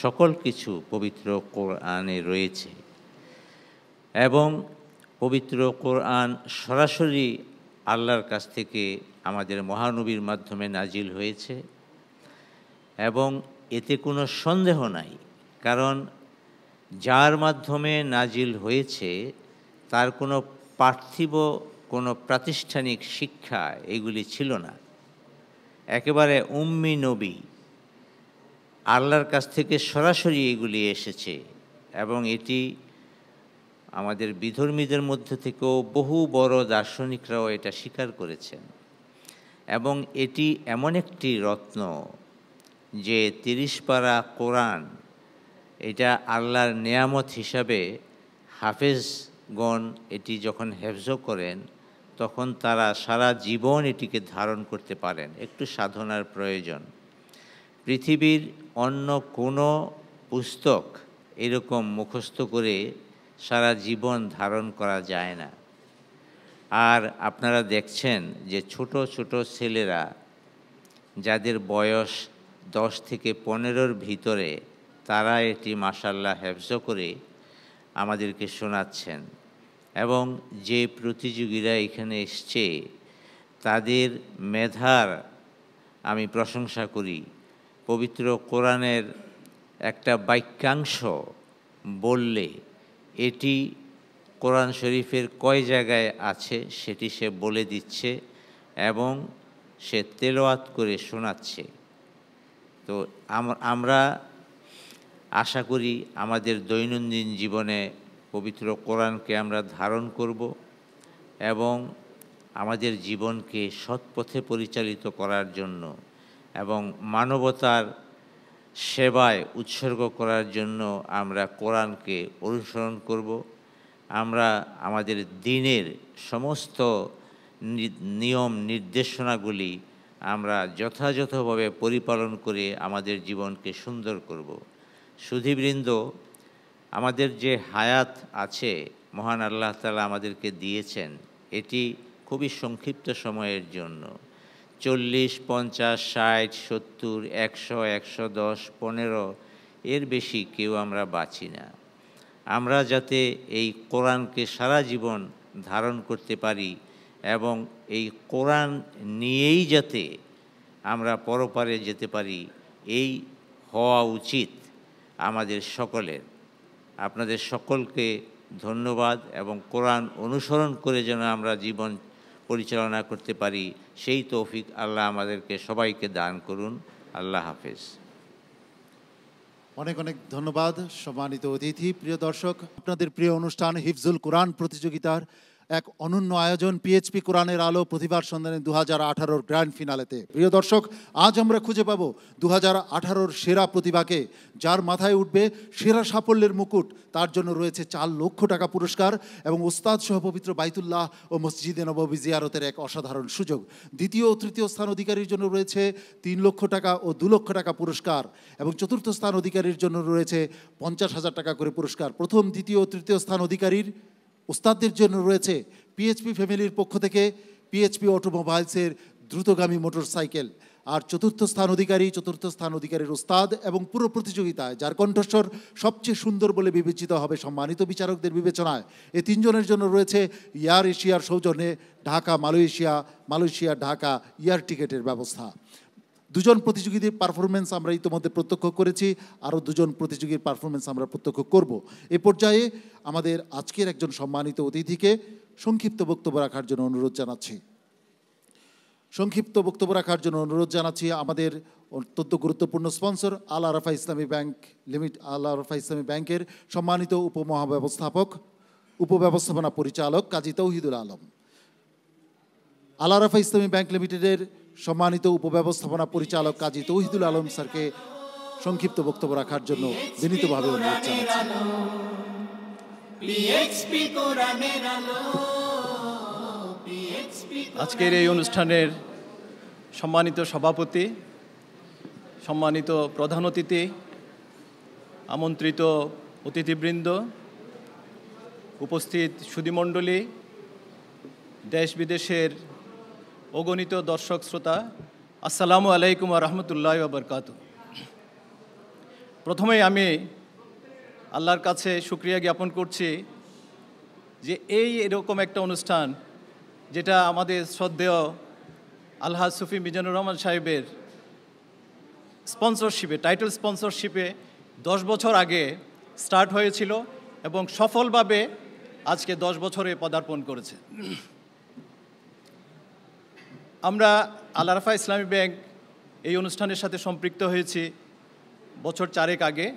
সকল কিছু পবিত্র কোরআনে রয়েছে এবং পবিত্র কোরআন সরাসরি আল্লাহর কাছ থেকে আমাদের মহানবীর মাধ্যমে নাজিল হয়েছে এবং এতে কোনো সন্দেহ নাই কারণ যার মাধ্যমে নাজিল হয়েছে তার কোনো পার্থিব কোনো প্রাতিষ্ঠানিক শিক্ষা এগুলি ছিল না একেবারে উম্মি নবী আল্লাহর কাছ থেকে সরাসরি এগুলি এসেছে এবং এটি আমাদের বিধর্মীদের মধ্যে থেকেও বহু বড় দার্শনিকরাও এটা স্বীকার করেছেন এবং এটি এমন একটি রত্ন যে তিরিশ পারা কোরআন এটা আল্লাহর নেয়ামত হিসাবে হাফেজগণ এটি যখন হেফজ করেন তখন তারা সারা জীবন এটিকে ধারণ করতে পারেন একটু সাধনার প্রয়োজন পৃথিবীর অন্য কোনো পুস্তক এরকম মুখস্থ করে সারা জীবন ধারণ করা যায় না আর আপনারা দেখছেন যে ছোট ছোট ছেলেরা যাদের বয়স দশ থেকে পনেরোর ভিতরে তারা এটি মাসাল্লাহ হ্যাবজ করে আমাদেরকে শোনাচ্ছেন এবং যে প্রতিযোগীরা এখানে এসছে তাদের মেধার আমি প্রশংসা করি পবিত্র কোরআনের একটা বাক্যাংশ বললে এটি কোরআন শরীফের কয় জায়গায় আছে সেটি সে বলে দিচ্ছে এবং সে তেলোয়াত করে শোনাচ্ছে তো আমরা আশা করি আমাদের দৈনন্দিন জীবনে পবিত্র কোরআনকে আমরা ধারণ করব এবং আমাদের জীবনকে সৎপথে পরিচালিত করার জন্য এবং মানবতার সেবায় উৎসর্গ করার জন্য আমরা কোরআনকে অনুসরণ করব আমরা আমাদের দিনের সমস্ত নিয়ম নির্দেশনাগুলি আমরা যথাযথভাবে পরিপালন করে আমাদের জীবনকে সুন্দর করব সুধীবৃন্দ আমাদের যে হায়াত আছে মহান আল্লাহ তালা আমাদেরকে দিয়েছেন এটি খুবই সংক্ষিপ্ত সময়ের জন্য চল্লিশ পঞ্চাশ ষাট সত্তর একশো একশো দশ পনেরো এর বেশি কেউ আমরা বাঁচি না আমরা যাতে এই কোরআনকে সারা জীবন ধারণ করতে পারি এবং এই কোরআন নিয়েই যাতে আমরা পরপারে যেতে পারি এই হওয়া উচিত আমাদের সকলের আপনাদের সকলকে ধন্যবাদ এবং কোরআন অনুসরণ করে যেন আমরা জীবন পরিচালনা করতে পারি সেই তৌফিক আল্লাহ আমাদেরকে সবাইকে দান করুন আল্লাহ হাফেজ অনেক অনেক ধন্যবাদ সম্মানিত অতিথি প্রিয় দর্শক আপনাদের প্রিয় অনুষ্ঠান হিফজুল কোরআন প্রতিযোগিতার এক অনন্য আয়োজন পিএইচপি কোরআনের আলো প্রতিভার সন্ধানে দু হাজার আঠারোর গ্র্যান্ড ফিনালেতে প্রিয় দর্শক আজ আমরা খুঁজে পাবো দু হাজার আঠারোর সেরা প্রতিভাকে যার মাথায় উঠবে সেরা সাফল্যের মুকুট তার জন্য রয়েছে চার লক্ষ টাকা পুরস্কার এবং ওস্তাদ সহ পবিত্র বাইতুল্লাহ ও মসজিদে নবী জিয়ারতের এক অসাধারণ সুযোগ দ্বিতীয় ও তৃতীয় স্থান অধিকারীর জন্য রয়েছে তিন লক্ষ টাকা ও দু লক্ষ টাকা পুরস্কার এবং চতুর্থ স্থান অধিকারীর জন্য রয়েছে পঞ্চাশ হাজার টাকা করে পুরস্কার প্রথম দ্বিতীয় ও তৃতীয় স্থান অধিকারীর ওস্তাদদের জন্য রয়েছে পিএইচপি ফ্যামিলির পক্ষ থেকে পিএইচপি অটোমোবাইলসের দ্রুতগামী মোটরসাইকেল আর চতুর্থ স্থান অধিকারী চতুর্থ স্থান অধিকারীর ওস্তাদ এবং পুরো প্রতিযোগিতায় যার কণ্ঠস্বর সবচেয়ে সুন্দর বলে বিবেচিত হবে সম্মানিত বিচারকদের বিবেচনায় এই তিনজনের জন্য রয়েছে ইয়ার এশিয়ার সৌজন্যে Dhaka Malaysia Malaysia Dhaka air টিকেটের ব্যবস্থা দুজন প্রতিযোগীদের পারফরমেন্স আমরা ইতিমধ্যে প্রত্যক্ষ করেছি আরও দুজন প্রতিযোগীর পারফরমেন্স আমরা প্রত্যক্ষ করব এ পর্যায়ে আমাদের আজকের একজন সম্মানিত অতিথিকে সংক্ষিপ্ত বক্তব্য রাখার জন্য অনুরোধ জানাচ্ছি সংক্ষিপ্ত বক্তব্য রাখার জন্য অনুরোধ জানাচ্ছি আমাদের অত্যন্ত গুরুত্বপূর্ণ স্পন্সর আল আরফা ইসলামী ব্যাংক লিমিট আল আরফা ইসলামী ব্যাংকের সম্মানিত উপমহাব্যবস্থাপক উপব্যবস্থাপনা পরিচালক কাজী তৌহিদুল আলম আল আরফা ইসলামী ব্যাংক লিমিটেডের সম্মানিত উপব্যবস্থাপনা পরিচালক কাজী তৌহিদুল আলম স্যারকে সংক্ষিপ্ত বক্তব্য রাখার জন্য বিনীতভাবে অনুরোধ জানাচ্ছি আজকের এই অনুষ্ঠানের সম্মানিত সভাপতি সম্মানিত প্রধান অতিথি আমন্ত্রিত অতিথিবৃন্দ উপস্থিত সুদীমণ্ডলী দেশ বিদেশের অগণিত দর্শক শ্রোতা আসসালামু আলাইকুম রহমতুল্লাহ আবরকাত প্রথমেই আমি আল্লাহর কাছে সুক্রিয়া জ্ঞাপন করছি যে এই এরকম একটা অনুষ্ঠান যেটা আমাদের শ্রদ্ধেয় আল্লাহ সুফি মিজানুর রহমান সাহেবের স্পন্সরশিপে টাইটেল স্পন্সরশিপে দশ বছর আগে স্টার্ট হয়েছিল এবং সফলভাবে আজকে দশ বছরে পদার্পণ করেছে আমরা আলারাফা ইসলামী ব্যাংক এই অনুষ্ঠানের সাথে সম্পৃক্ত হয়েছি বছর চারেক আগে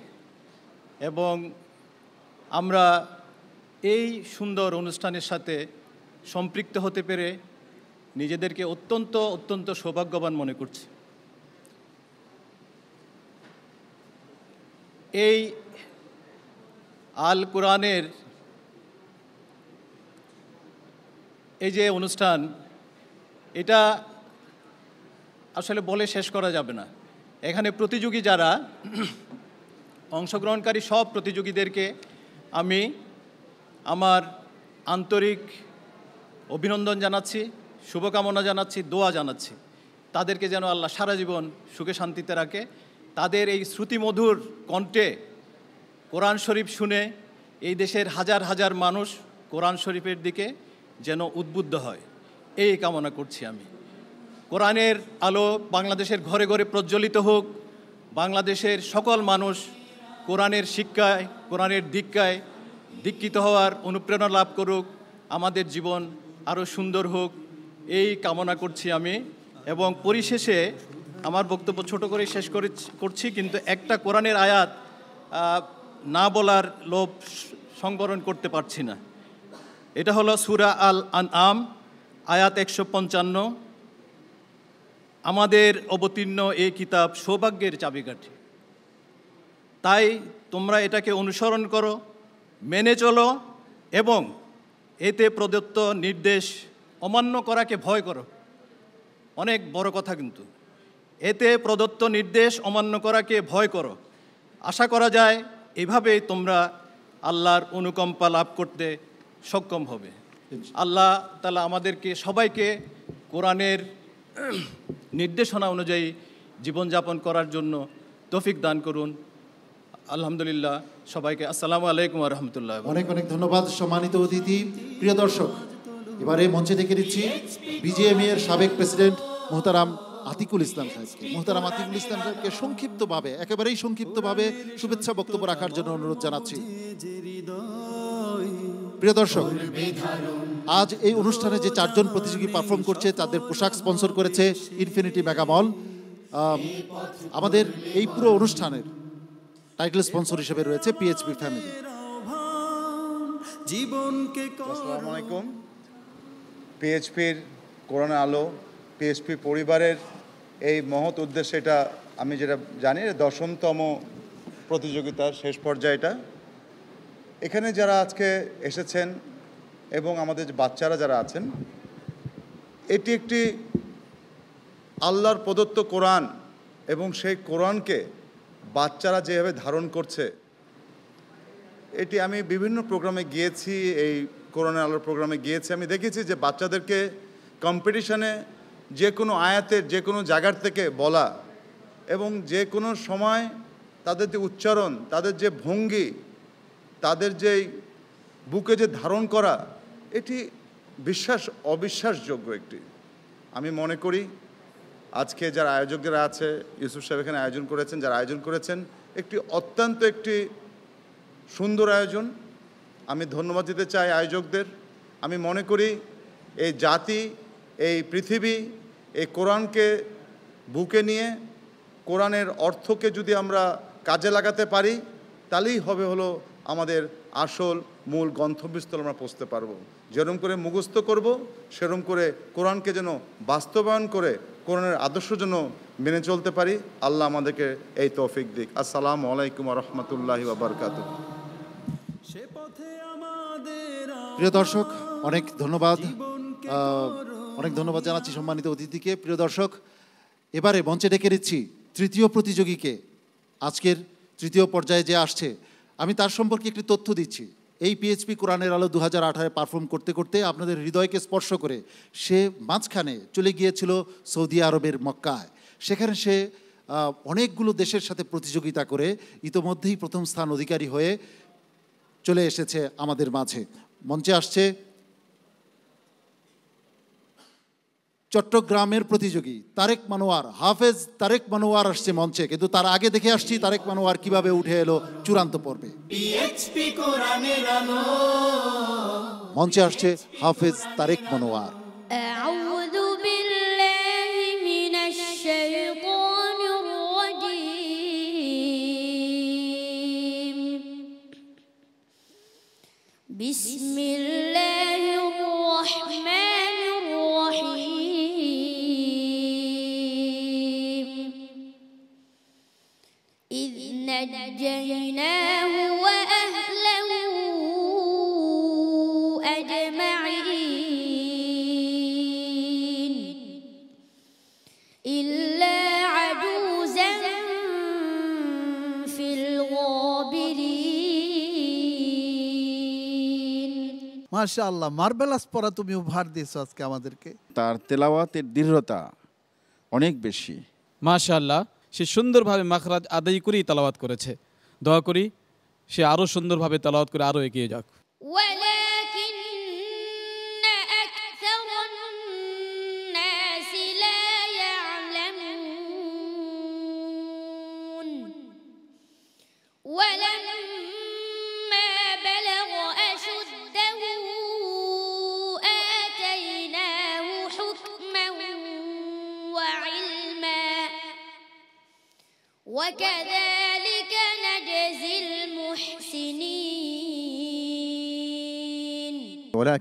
এবং আমরা এই সুন্দর অনুষ্ঠানের সাথে সম্পৃক্ত হতে পেরে নিজেদেরকে অত্যন্ত অত্যন্ত সৌভাগ্যবান মনে করছি এই আল কোরআনের এই যে অনুষ্ঠান এটা আসলে বলে শেষ করা যাবে না এখানে প্রতিযোগী যারা অংশগ্রহণকারী সব প্রতিযোগীদেরকে আমি আমার আন্তরিক অভিনন্দন জানাচ্ছি শুভকামনা জানাচ্ছি দোয়া জানাচ্ছি তাদেরকে যেন আল্লাহ সারা জীবন সুখে শান্তিতে রাখে তাদের এই শ্রুতিমধুর কণ্ঠে কোরআন শরীফ শুনে এই দেশের হাজার হাজার মানুষ কোরআন শরীফের দিকে যেন উদ্বুদ্ধ হয় এই কামনা করছি আমি কোরআনের আলো বাংলাদেশের ঘরে ঘরে প্রজ্বলিত হোক বাংলাদেশের সকল মানুষ কোরআনের শিক্ষায় কোরআনের দীক্ষায় দীক্ষিত হওয়ার অনুপ্রেরণা লাভ করুক আমাদের জীবন আরও সুন্দর হোক এই কামনা করছি আমি এবং পরিশেষে আমার বক্তব্য ছোট করে শেষ করে করছি কিন্তু একটা কোরআনের আয়াত না বলার লোভ সংবরণ করতে পারছি না এটা হলো সুরা আল আন আম আয়াত একশো পঞ্চান্ন আমাদের অবতীর্ণ এই কিতাব সৌভাগ্যের চাবিকাঠি তাই তোমরা এটাকে অনুসরণ করো মেনে চলো এবং এতে প্রদত্ত নির্দেশ অমান্য করাকে ভয় করো অনেক বড় কথা কিন্তু এতে প্রদত্ত নির্দেশ অমান্য করাকে ভয় করো আশা করা যায় এভাবেই তোমরা আল্লাহর অনুকম্পা লাভ করতে সক্ষম হবে আল্লাহ তালা আমাদেরকে সবাইকে কোরআনের নির্দেশনা অনুযায়ী জীবনযাপন করার জন্য তফিক দান করুন আলহামদুলিল্লাহ সবাইকে আসসালামু আলাইকুম রহমতুল্লাহ অনেক অনেক ধন্যবাদ সম্মানিত অতিথি প্রিয় দর্শক এবারে মঞ্চে দেখে দিচ্ছি বিজেএমএ এর সাবেক প্রেসিডেন্ট মোহতারাম আতিকুল ইসলাম সাহেবকে মোহতারাম আতিকুল ইসলাম সাহেবকে সংক্ষিপ্তভাবে একেবারেই সংক্ষিপ্তভাবে শুভেচ্ছা বক্তব্য রাখার জন্য অনুরোধ জানাচ্ছি প্রিয় দর্শক আজ এই অনুষ্ঠানে যে চারজন প্রতিযোগী পারফর্ম করছে তাদের পোশাক স্পন্সর করেছে ইনফিনিটি মেগামল আমাদের এই পুরো অনুষ্ঠানের টাইটেল স্পন্সর হিসেবে রয়েছে পিএইচপি ফ্যামিলি জীবনকে আলাইকুম পিএইচপির করোনা আলো পিএইচপি পরিবারের এই মহৎ উদ্দেশ্যে এটা আমি যেটা জানি দশমতম প্রতিযোগিতার শেষ পর্যায়েটা এখানে যারা আজকে এসেছেন এবং আমাদের বাচ্চারা যারা আছেন এটি একটি আল্লাহর প্রদত্ত কোরআন এবং সেই কোরআনকে বাচ্চারা যেভাবে ধারণ করছে এটি আমি বিভিন্ন প্রোগ্রামে গিয়েছি এই কোরআন আলোর প্রোগ্রামে গিয়েছি আমি দেখেছি যে বাচ্চাদেরকে কম্পিটিশনে যে কোনো আয়াতের যে কোনো জায়গার থেকে বলা এবং যে কোনো সময় তাদের যে উচ্চারণ তাদের যে ভঙ্গি তাদের যেই বুকে যে ধারণ করা এটি বিশ্বাস অবিশ্বাসযোগ্য একটি আমি মনে করি আজকে যারা আয়োজকেরা আছে ইউসুফ সাহেব এখানে আয়োজন করেছেন যারা আয়োজন করেছেন একটি অত্যন্ত একটি সুন্দর আয়োজন আমি ধন্যবাদ দিতে চাই আয়োজকদের আমি মনে করি এই জাতি এই পৃথিবী এই কোরআনকে বুকে নিয়ে কোরআনের অর্থকে যদি আমরা কাজে লাগাতে পারি তাহলেই হবে হলো আমাদের আসল মূল গন্তব্যস্থল আমরা পৌঁছতে পারবো যেরম করে মুখস্থ করব সেরম করে কোরআনকে যেন বাস্তবায়ন করে কোরআনের আদর্শ যেন মেনে চলতে পারি আল্লাহ আমাদেরকে এই তৌফিক দিক আসসালামু আলাইকুম রহমতুল্লাহি বাবরকাত প্রিয় দর্শক অনেক ধন্যবাদ অনেক ধন্যবাদ জানাচ্ছি সম্মানিত অতিথিকে প্রিয় দর্শক এবারে মঞ্চে ডেকে দিচ্ছি তৃতীয় প্রতিযোগীকে আজকের তৃতীয় পর্যায়ে যে আসছে আমি তার সম্পর্কে একটি তথ্য দিচ্ছি এই পিএইচপি কোরআনের আলো দু হাজার পারফর্ম করতে করতে আপনাদের হৃদয়কে স্পর্শ করে সে মাঝখানে চলে গিয়েছিল সৌদি আরবের মক্কায় সেখানে সে অনেকগুলো দেশের সাথে প্রতিযোগিতা করে ইতোমধ্যেই প্রথম স্থান অধিকারী হয়ে চলে এসেছে আমাদের মাঝে মঞ্চে আসছে চট্টগ্রামের প্রতিযোগী তারেক মানোয়ার হাফেজ তারেক মানোয়ার আসছে মঞ্চে কিন্তু তার আগে দেখে আসছি তারেক মানোয়ার কিভাবে উঠে এলো চূড়ান্ত পর্বে মঞ্চে আসছে হাফেজ তারেক মানোয়ার বিস্মিল ونجيناه وأهله أجمعين إلا عجوزا في الغابرين ما شاء الله মার্বেলাস পড়া তুমি উপহার দিয়েছো আজকে আমাদেরকে তার তেলাওয়াতের দৃঢ়তা অনেক বেশি মাশাআল্লাহ সে সুন্দরভাবে মাখরাজ আদায় করেই তালাবাত করেছে দোয়া করি সে আরও সুন্দরভাবে তালাবাত করে আরও এগিয়ে যাক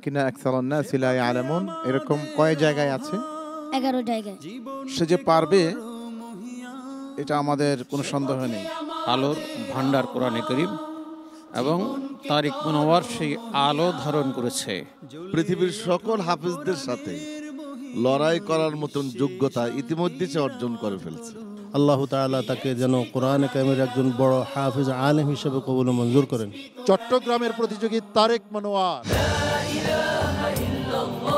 ওয়ালাকিনা আকসার নাস লা ইয়ালামুন এরকম কয় জায়গায় আছে 11 জায়গায় সে যে পারবে এটা আমাদের কোনো সন্দেহ নেই আলোর ভান্ডার কোরআনে করিম এবং তারিক মনোয়ার সেই আলো ধারণ করেছে পৃথিবীর সকল হাফিজদের সাথে লড়াই করার মতন যোগ্যতা ইতিমধ্যে সে অর্জন করে ফেলছে আল্লাহ তালা তাকে যেন কোরআন কামের একজন বড় হাফিজ আলেম হিসেবে কবুল মঞ্জুর করেন চট্টগ্রামের প্রতিযোগী তারেক মনোয়ার প্রিয়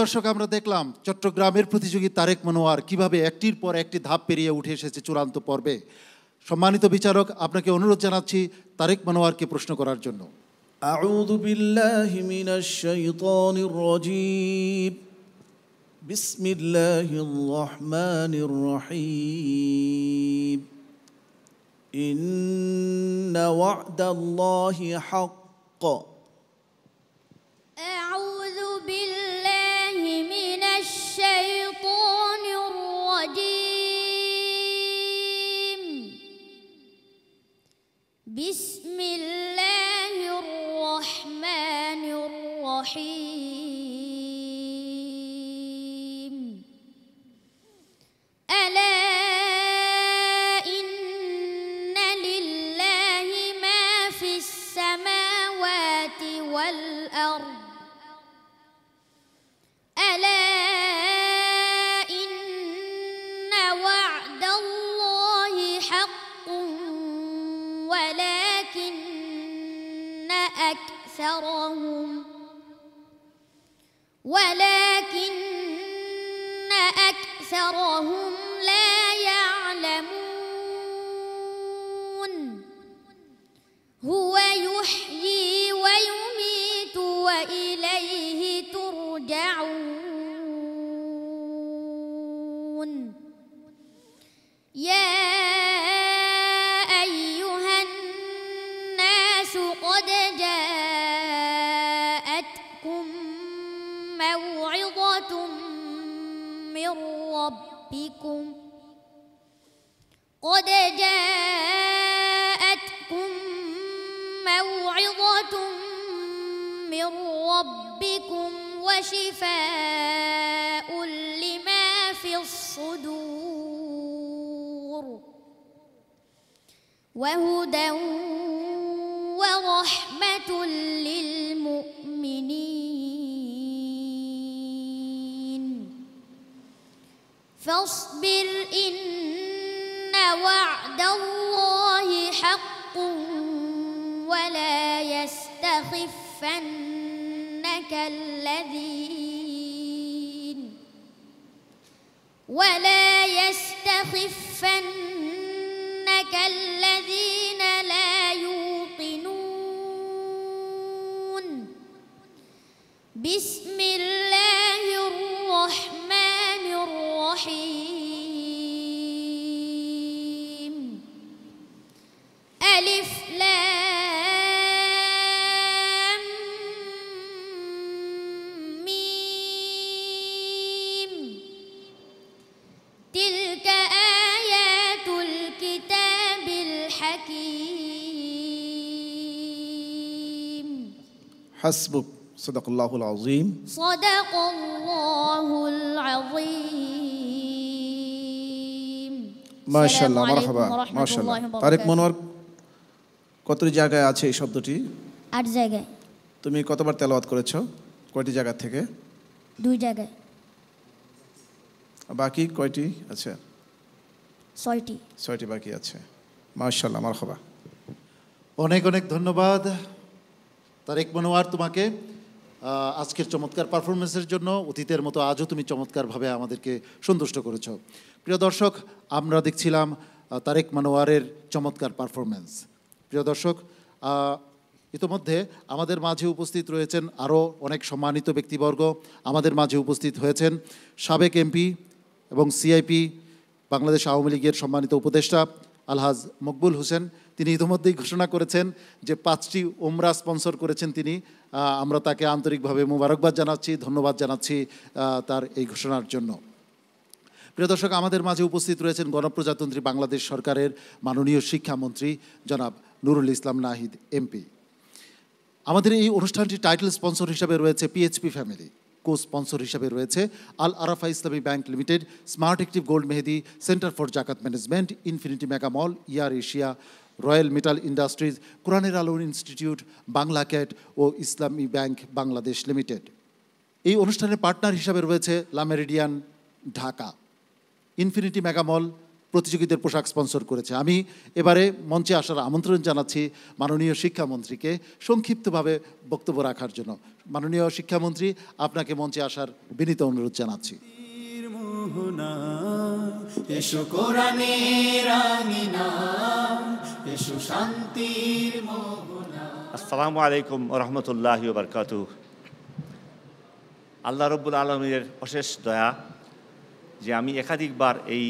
দর্শক আমরা দেখলাম চট্টগ্রামের প্রতিযোগী তারেক মনোয়ার কিভাবে একটির পর একটি ধাপ পেরিয়ে উঠে এসেছে চূড়ান্ত পর্বে সম্মানিত বিচারক আপনাকে অনুরোধ জানাচ্ছি তারেক মনোয়ারকে প্রশ্ন করার জন্য আউযু বিল্লাহি মিনাশ শাইতানির রাজীম بسم الله الرحمن الرحيم إن وعد الله حق أعوذ بالله من الشيطان الرجيم بسم الله الرحمن الرحيم ألا إن لله ما في السماوات والأرض ألا إن وعد الله حق ولكن أكثرهم ولكن أكثرهم لا হাসবুক সদাকুল্লাহুল আজিম সদাকুল্লাহুল আজিম মাশাআল্লাহ মারহাবা মাশাআল্লাহ মনোয়ার কত জায়গায় আছে এই শব্দটি আট জায়গায় তুমি কতবার তেলাওয়াত করেছো কয়টি জায়গা থেকে দুই জায়গায় বাকি কয়টি আছে ছয়টি ছয়টি বাকি আছে মার্শাল্লাহ মারহবা অনেক অনেক ধন্যবাদ তারেক মনোয়ার তোমাকে আজকের চমৎকার পারফরমেন্সের জন্য অতীতের মতো আজও তুমি চমৎকারভাবে আমাদেরকে সন্তুষ্ট করেছ প্রিয় দর্শক আমরা দেখছিলাম তারেক মানোয়ারের চমৎকার পারফরমেন্স প্রিয় দর্শক ইতোমধ্যে আমাদের মাঝে উপস্থিত রয়েছেন আরও অনেক সম্মানিত ব্যক্তিবর্গ আমাদের মাঝে উপস্থিত হয়েছেন সাবেক এমপি এবং সিআইপি বাংলাদেশ আওয়ামী লীগের সম্মানিত উপদেষ্টা আলহাজ মকবুল হোসেন তিনি ইতিমধ্যেই ঘোষণা করেছেন যে পাঁচটি ওমরা স্পন্সর করেছেন তিনি আমরা তাকে আন্তরিকভাবে মুবারকবাদ জানাচ্ছি ধন্যবাদ জানাচ্ছি তার এই ঘোষণার জন্য প্রিয় দর্শক আমাদের মাঝে উপস্থিত রয়েছেন গণপ্রজাতন্ত্রী বাংলাদেশ সরকারের মাননীয় শিক্ষামন্ত্রী জনাব নুরুল ইসলাম নাহিদ এমপি আমাদের এই অনুষ্ঠানটি টাইটেল স্পন্সর হিসাবে রয়েছে পিএইচপি ফ্যামিলি কো স্পন্সর হিসাবে রয়েছে Al Arafa Islami bank limited smart active gold Mehedi centre for Zakat management infinity mega mall air Asia royal metal industries কোরআনের আলোর ইনস্টিটিউট বাংলা ক্যাট ও ইসলামী ব্যাংক বাংলাদেশ লিমিটেড এই অনুষ্ঠানের পার্টনার হিসাবে রয়েছে লামেরিডিয়ান ঢাকা ইনফিনিটি মেগামল প্রতিযোগীদের পোশাক স্পন্সর করেছে আমি এবারে মঞ্চে আসার আমন্ত্রণ জানাচ্ছি মাননীয় শিক্ষামন্ত্রীকে সংক্ষিপ্তভাবে বক্তব্য রাখার জন্য মাননীয় শিক্ষামন্ত্রী আপনাকে মঞ্চে আসার বিনীত অনুরোধ জানাচ্ছি এসো কোরআনের এসো শান্তির মোহনা আসসালামু আলাইকুম রহমতুল্লাহ বারকাতু আল্লাহ রব্বুল আলমীর অশেষ দয়া যে আমি একাধিকবার এই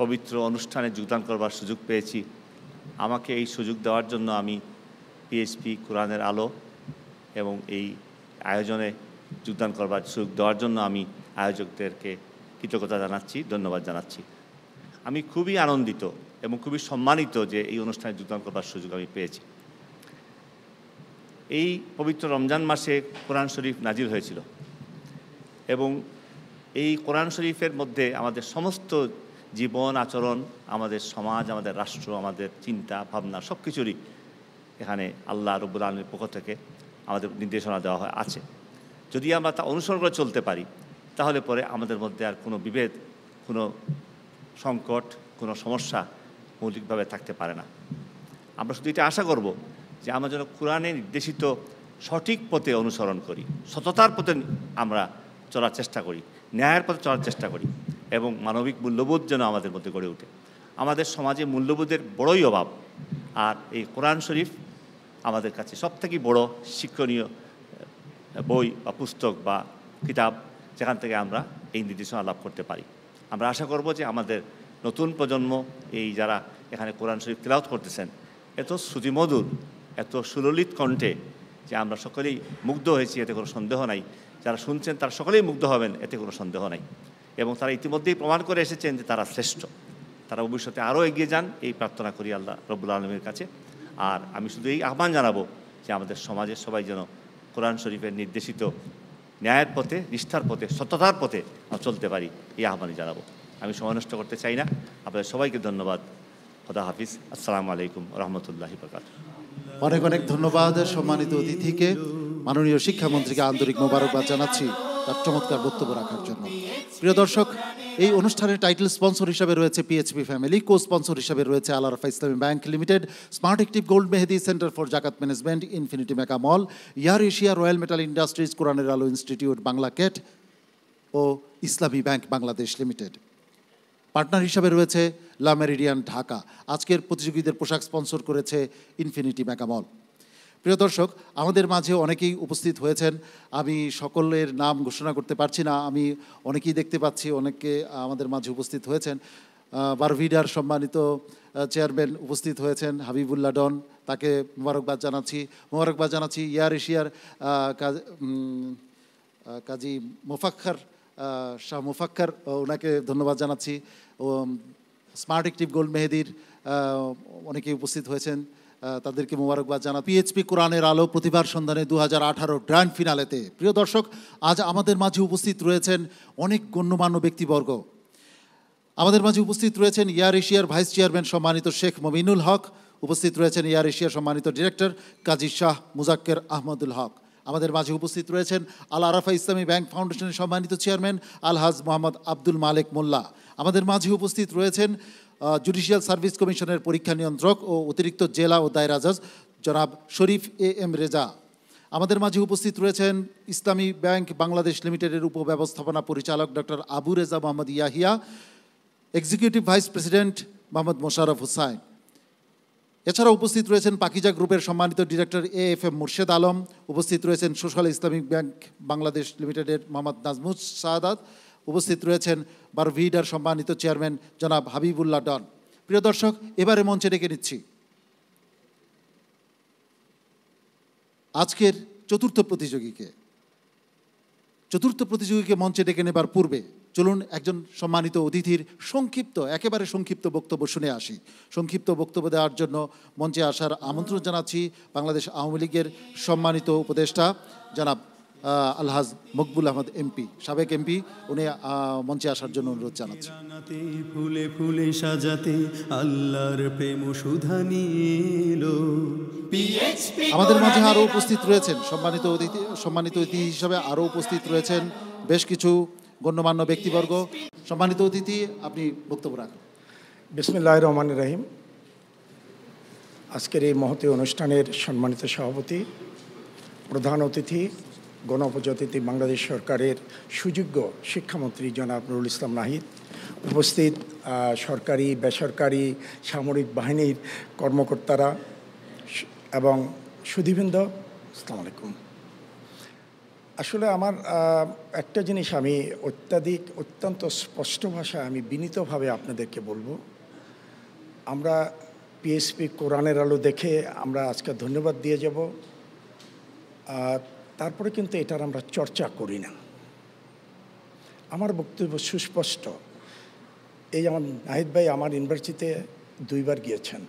পবিত্র অনুষ্ঠানে যোগদান করবার সুযোগ পেয়েছি আমাকে এই সুযোগ দেওয়ার জন্য আমি পিএসপি কোরআনের আলো এবং এই আয়োজনে যোগদান করবার সুযোগ দেওয়ার জন্য আমি আয়োজকদেরকে কৃতজ্ঞতা জানাচ্ছি ধন্যবাদ জানাচ্ছি আমি খুবই আনন্দিত এবং খুবই সম্মানিত যে এই অনুষ্ঠানে যোগদান করবার সুযোগ আমি পেয়েছি এই পবিত্র রমজান মাসে কোরআন শরীফ নাজির হয়েছিল এবং এই কোরআন শরীফের মধ্যে আমাদের সমস্ত জীবন আচরণ আমাদের সমাজ আমাদের রাষ্ট্র আমাদের চিন্তা ভাবনা সব কিছুরই এখানে আল্লাহ রবুল আলমীর পক্ষ থেকে আমাদের নির্দেশনা দেওয়া হয় আছে যদি আমরা তা অনুসরণ করে চলতে পারি তাহলে পরে আমাদের মধ্যে আর কোনো বিভেদ কোনো সংকট কোনো সমস্যা মৌলিকভাবে থাকতে পারে না আমরা শুধু এটা আশা করব যে আমরা যেন কোরআনে নির্দেশিত সঠিক পথে অনুসরণ করি সততার পথে আমরা চলার চেষ্টা করি ন্যায়ের পথে চলার চেষ্টা করি এবং মানবিক মূল্যবোধ যেন আমাদের মধ্যে গড়ে ওঠে আমাদের সমাজে মূল্যবোধের বড়ই অভাব আর এই কোরআন শরীফ আমাদের কাছে সবথেকে বড় শিক্ষণীয় বই বা পুস্তক বা কিতাব যেখান থেকে আমরা এই নির্দেশনা লাভ করতে পারি আমরা আশা করব যে আমাদের নতুন প্রজন্ম এই যারা এখানে কোরআন শরীফ তেলাউত করতেছেন এত শ্রুতিমধুর এত সুললিত কণ্ঠে যে আমরা সকলেই মুগ্ধ হয়েছি এতে কোনো সন্দেহ নাই যারা শুনছেন তারা সকলেই মুগ্ধ হবেন এতে কোনো সন্দেহ নাই এবং তারা ইতিমধ্যেই প্রমাণ করে এসেছেন যে তারা শ্রেষ্ঠ তারা ভবিষ্যতে আরও এগিয়ে যান এই প্রার্থনা করি আল্লাহ রব্বুল আলমীর কাছে আর আমি শুধু এই আহ্বান জানাবো যে আমাদের সমাজের সবাই যেন কোরআন শরীফের নির্দেশিত ন্যায়ের পথে নিষ্ঠার পথে সততার পথে চলতে পারি এই আহ্বানে জানাবো আমি সময় নষ্ট করতে চাই না আপনাদের সবাইকে ধন্যবাদ খোদা হাফিজ আসসালামু আলাইকুম রহমতুল্লাহি বরকাত অনেক অনেক ধন্যবাদ সম্মানিত অতিথিকে মাননীয় শিক্ষামন্ত্রীকে আন্তরিক মোবারকবাদ জানাচ্ছি তার চমৎকার বক্তব্য রাখার জন্য প্রিয় দর্শক এই অনুষ্ঠানের টাইটেল স্পন্সর হিসাবে রয়েছে পিএইচপি ফ্যামিলি কো স্পন্সর হিসাবে রয়েছে Al Arafa Islami bank limited smart active gold Mehedi centre for Zakat management infinity mega mall air Asia royal metal industries কোরআনের আলো ইনস্টিটিউট বাংলা কেট ও Islami bank Bangladesh limited partner হিসাবে রয়েছে লামেরিডিয়ান ঢাকা আজকের প্রতিযোগীদের পোশাক স্পন্সর করেছে ইনফিনিটি মেকামল প্রিয় দর্শক আমাদের মাঝে অনেকেই উপস্থিত হয়েছেন আমি সকলের নাম ঘোষণা করতে পারছি না আমি অনেকেই দেখতে পাচ্ছি অনেকে আমাদের মাঝে উপস্থিত হয়েছেন বারভিডার সম্মানিত চেয়ারম্যান উপস্থিত হয়েছেন হাবিবুল্লাহ ডন তাকে মোবারকবাদ জানাচ্ছি মোবারকবাদ জানাচ্ছি এয়ার এশিয়ার কাজী মোফাক্ষার শাহ মুফাক্ষার ওনাকে ধন্যবাদ জানাচ্ছি স্মার্ট একটিভ গোল্ড মেহেদির অনেকেই উপস্থিত হয়েছেন তাদেরকে মোবারকবাদ জানা পিএইচপি কোরআনের আলো প্রতিভার সন্ধানে দু হাজার আঠারো গ্র্যান্ড ফিনালেতে প্রিয় দর্শক আজ আমাদের মাঝে উপস্থিত রয়েছেন অনেক গণ্যমান্য ব্যক্তিবর্গ আমাদের মাঝে উপস্থিত রয়েছেন এয়ার এশিয়ার ভাইস চেয়ারম্যান সম্মানিত শেখ মমিনুল হক উপস্থিত রয়েছেন এয়ার এশিয়ার সম্মানিত ডিরেক্টর কাজী শাহ মুজাক্কের আহমদুল হক আমাদের মাঝে উপস্থিত রয়েছেন আল আরাফা ইসলামী ব্যাংক ফাউন্ডেশনের সম্মানিত চেয়ারম্যান আলহাজ মোহাম্মদ আব্দুল মালেক মোল্লা আমাদের মাঝে উপস্থিত রয়েছেন জুডিশিয়াল সার্ভিস কমিশনের পরীক্ষা নিয়ন্ত্রক ও অতিরিক্ত জেলা ও দায়রা জজ জনাব শরীফ এ এম রেজা আমাদের মাঝে উপস্থিত রয়েছেন ইসলামী ব্যাংক বাংলাদেশ লিমিটেডের উপব্যবস্থাপনা পরিচালক doctor Abu Reza Mohammad Yahya executive vice president Mohammad Mosharraf Hussain এছাড়া উপস্থিত রয়েছেন পাকিজা গ্রুপের সম্মানিত director A F M Murshed Alam উপস্থিত রয়েছেন সোশ্যাল ইসলামিক ব্যাংক বাংলাদেশ লিমিটেডের মোহাম্মদ নাজমুদ সাদাত উপস্থিত রয়েছেন বারভিডার সম্মানিত চেয়ারম্যান জনাব হাবিবুল্লাহ ডন প্রিয় দর্শক এবারে মঞ্চে ডেকে নিচ্ছি আজকের চতুর্থ প্রতিযোগীকে চতুর্থ প্রতিযোগীকে মঞ্চে ডেকে নেবার পূর্বে চলুন একজন সম্মানিত অতিথির সংক্ষিপ্ত একেবারে সংক্ষিপ্ত বক্তব্য শুনে আসি সংক্ষিপ্ত বক্তব্য দেওয়ার জন্য মঞ্চে আসার আমন্ত্রণ জানাচ্ছি বাংলাদেশ আওয়ামী লীগের সম্মানিত উপদেষ্টা জনাব আলহাজ মকবুল আহমদ এমপি সাবেক এমপি উনি মঞ্চে আসার জন্য অনুরোধ জানাচ্ছেন ফুলে ফুলে সাজাতে আল্লাহর প্রেম সুধা আমাদের মাঝে আরও উপস্থিত রয়েছেন সম্মানিত অতিথি সম্মানিত অতিথি হিসাবে আরও উপস্থিত রয়েছেন বেশ কিছু গণ্যমান্য ব্যক্তিবর্গ সম্মানিত অতিথি আপনি বক্তব্য রাখেন বিসমিল্লাহ রহমান রাহিম আজকের এই মহতি অনুষ্ঠানের সম্মানিত সভাপতি প্রধান অতিথি গণপ্রজাতন্ত্রী বাংলাদেশ সরকারের সুযোগ্য শিক্ষামন্ত্রী জনাব নুরুল ইসলাম নাহিদ উপস্থিত সরকারি বেসরকারি সামরিক বাহিনীর কর্মকর্তারা এবং সুধীবৃন্দ আসসালামু আলাইকুম আসলে আমার একটা জিনিস আমি অত্যাধিক অত্যন্ত স্পষ্ট ভাষায় আমি বিনীতভাবে আপনাদেরকে বলবো আমরা পিএসপি কোরআনের আলো দেখে আমরা আজকে ধন্যবাদ দিয়ে যাব তারপরে কিন্তু এটার আমরা চর্চা করি না আমার বক্তব্য সুস্পষ্ট এই যেমন নাহিদ ভাই আমার ইউনিভার্সিটিতে দুইবার গিয়েছেন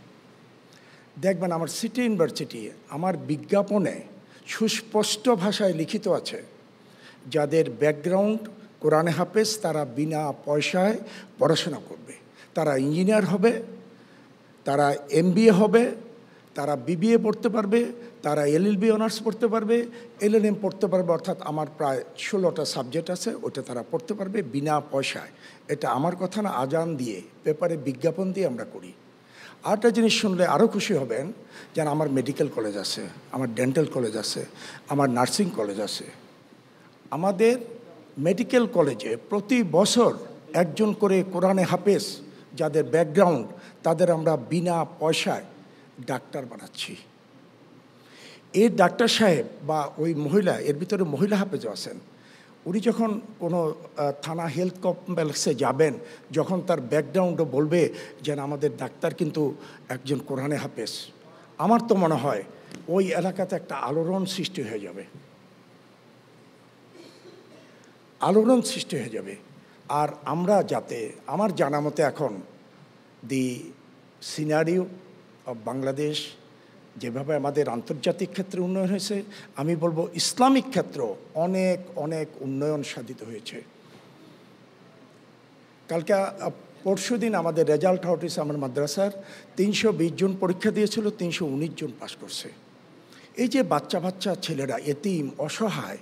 দেখবেন আমার সিটি ইউনিভার্সিটি আমার বিজ্ঞাপনে সুস্পষ্ট ভাষায় লিখিত আছে যাদের ব্যাকগ্রাউন্ড কোরআনে হাফেজ তারা বিনা পয়সায় পড়াশোনা করবে তারা ইঞ্জিনিয়ার হবে তারা এমবিএ হবে তারা বিবিএ পড়তে পারবে তারা এলএলবি অনার্স পড়তে পারবে এলএনএম পড়তে পারবে অর্থাৎ আমার প্রায় ষোলোটা সাবজেক্ট আছে ওটা তারা পড়তে পারবে বিনা পয়সায় এটা আমার কথা না আজান দিয়ে পেপারে বিজ্ঞাপন দিয়ে আমরা করি একটা জিনিস শুনলে আরও খুশি হবেন যেন আমার মেডিকেল কলেজ আছে আমার ডেন্টাল কলেজ আছে আমার নার্সিং কলেজ আছে আমাদের মেডিকেল কলেজে প্রতি বছর একজন করে কোরআনে হাফেজ যাদের ব্যাকগ্রাউন্ড তাদের আমরা বিনা পয়সায় ডাক্তার বানাচ্ছি এই ডাক্তার সাহেব বা ওই মহিলা এর ভিতরে মহিলা হাফেজও আছেন উনি যখন কোনো থানা হেলথ কমপ্লেক্সে যাবেন যখন তার ব্যাকগ্রাউন্ডও বলবে যেন আমাদের ডাক্তার কিন্তু একজন কোরআনে হাফেজ আমার তো মনে হয় ওই এলাকাতে একটা আলোড়ন সৃষ্টি হয়ে যাবে আলোড়ন সৃষ্টি হয়ে যাবে আর আমরা যাতে আমার জানা মতে এখন দি সিনারিও অফ বাংলাদেশ যেভাবে আমাদের আন্তর্জাতিক ক্ষেত্রে উন্নয়ন হয়েছে আমি বলবো ইসলামিক ক্ষেত্র অনেক অনেক উন্নয়ন সাধিত হয়েছে কালকে পরশু দিন আমাদের রেজাল্ট আউট হয়েছে আমার মাদ্রাসার তিনশো বিশ জন পরীক্ষা দিয়েছিল তিনশো উনিশ জন পাশ করছে এই যে বাচ্চা বাচ্চা ছেলেরা এতিম অসহায়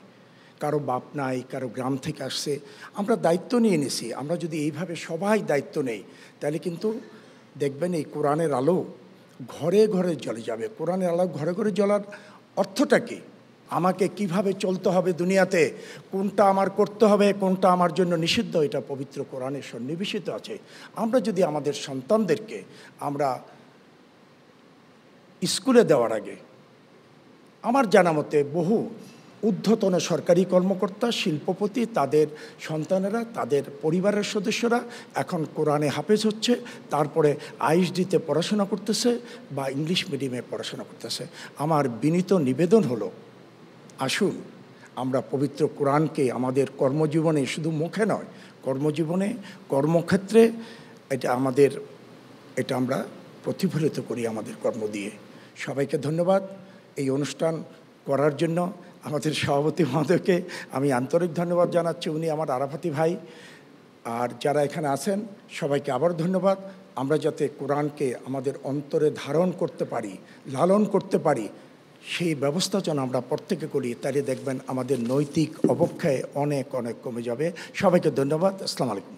কারো বাপ নাই কারো গ্রাম থেকে আসছে আমরা দায়িত্ব নিয়ে নিছি আমরা যদি এইভাবে সবাই দায়িত্ব নেই তাহলে কিন্তু দেখবেন এই কোরআনের আলো ঘরে ঘরে জলে যাবে কোরআনে আলাপ ঘরে ঘরে জলার অর্থটা কী আমাকে কিভাবে চলতে হবে দুনিয়াতে কোনটা আমার করতে হবে কোনটা আমার জন্য নিষিদ্ধ এটা পবিত্র কোরআনে সন্নিবেশিত আছে আমরা যদি আমাদের সন্তানদেরকে আমরা স্কুলে দেওয়ার আগে আমার জানা মতে বহু ঊর্ধ্বতন সরকারি কর্মকর্তা শিল্পপতি তাদের সন্তানেরা তাদের পরিবারের সদস্যরা এখন কোরআনে হাফেজ হচ্ছে তারপরে আইএসডিতে পড়াশোনা করতেছে বা ইংলিশ মিডিয়ামে পড়াশোনা করতেছে আমার বিনীত নিবেদন হলো আসুন আমরা পবিত্র কোরআনকে আমাদের কর্মজীবনে শুধু মুখে নয় কর্মজীবনে কর্মক্ষেত্রে এটা আমাদের এটা আমরা প্রতিফলিত করি আমাদের কর্ম দিয়ে সবাইকে ধন্যবাদ এই অনুষ্ঠান করার জন্য আমাদের সভাপতি মহোদয়কে আমি আন্তরিক ধন্যবাদ জানাচ্ছি উনি আমার আরাফাতি ভাই আর যারা এখানে আছেন সবাইকে আবার ধন্যবাদ আমরা যাতে কোরআনকে আমাদের অন্তরে ধারণ করতে পারি লালন করতে পারি সেই ব্যবস্থা যেন আমরা প্রত্যেকে করি তাহলে দেখবেন আমাদের নৈতিক অবক্ষয় অনেক অনেক কমে যাবে সবাইকে ধন্যবাদ আসসালাম আলাইকুম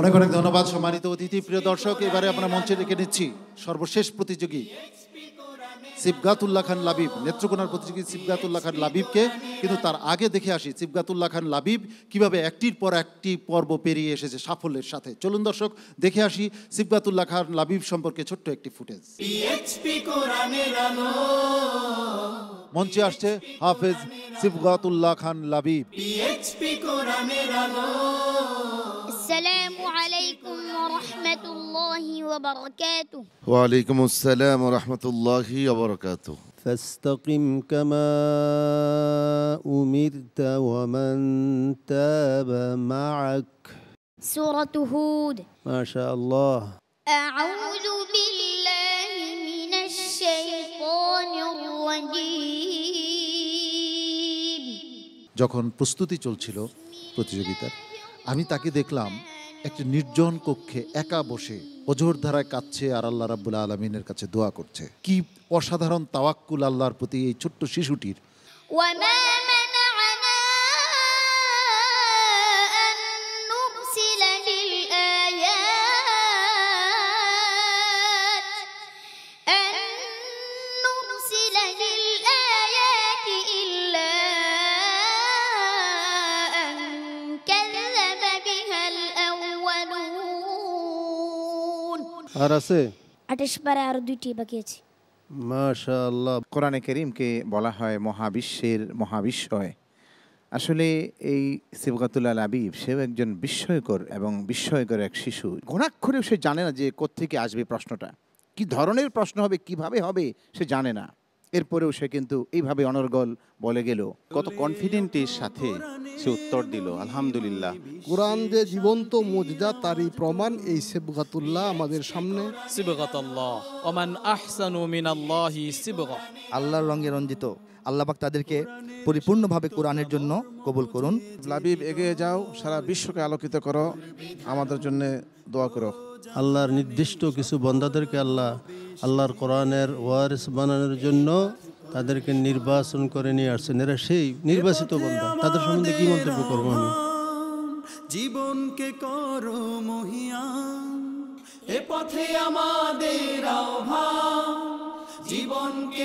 অনেক অনেক ধন্যবাদ সম্মানিত অতিথি প্রিয় দর্শক এবারে আমরা মঞ্চে রেখে নিচ্ছি সর্বশেষ প্রতিযোগী সিবগাতুল্লাহ খান লাবিব নেত্রকোনার প্রতিযোগী সিবগাতুল্লাহ খান লাবিবকে কিন্তু তার আগে দেখে আসি সিবগাতুল্লাহ খান লাবিব কিভাবে একটির পর একটি পর্ব পেরিয়ে এসেছে সাফল্যের সাথে চলুন দর্শক দেখে আসি সিবগাতুল্লাহ খান লাবিব সম্পর্কে ছোট্ট একটি ফুটেজ মঞ্চে আসছে হাফেজ সিবগাতুল্লাহ খান লাবিব السلام عليكم ورحمة الله وبركاته وعليكم السلام ورحمة الله وبركاته فاستقم كما أمرت ومن تاب معك سورة هود ما شاء الله أعوذ بالله من الشيطان الرجيم যখন প্রস্তুতি চলছিল প্রতিযোগিতার আমি তাকে দেখলাম একটি নির্জন কক্ষে একা বসে অঝোর ধারায় কাঁদছে আর আল্লাহ রাবুল্লা আলমিনের কাছে দোয়া করছে কি অসাধারণ তাওয়াক্কুল আল্লাহর প্রতি এই ছোট্ট শিশুটির আর আছে আঠাশ পারে আরো দুইটি বাকি আছে মাশাআল্লাহ কোরআনে করিমকে বলা হয় মহাবিশ্বের মহাবিস্ময় আসলে এই সিবগাতুল আল আবিব সেও একজন বিস্ময়কর এবং বিস্ময়কর এক শিশু ঘোনাক্ষরেও সে জানে না যে কোত্থেকে আসবে প্রশ্নটা কি ধরনের প্রশ্ন হবে কিভাবে হবে সে জানে না এরপরেও সে কিন্তু এইভাবে অনর্গল বলে গেল কত কনফিডেন্টের সাথে সে উত্তর দিল আলহামদুলিল্লাহ কোরআন যে জীবন্ত মজদা তারই প্রমাণ এই সিবগাতুল্লাহ আমাদের সামনে সিবগাতুল্লাহ ওমান আহসানু মিনাল্লাহি সিবগা আল্লাহর রঙে রঞ্জিত আল্লাহবাক তাদেরকে পরিপূর্ণভাবে কোরআনের জন্য কবুল করুন লাবিব এগিয়ে যাও সারা বিশ্বকে আলোকিত করো আমাদের জন্য দোয়া করো আল্লাহর নির্দিষ্ট কিছু বন্দাদেরকে আল্লাহ আল্লাহর কোরআনের ওয়ারিস বানানোর জন্য তাদেরকে নির্বাচন করে নিয়ে আসছেন এরা সেই নির্বাচিত বন্ধা তাদের সম্বন্ধে কি মন্তব্য করবো আমি জীবনকে করো এ পথে আমাদের আহ্বান জীবনকে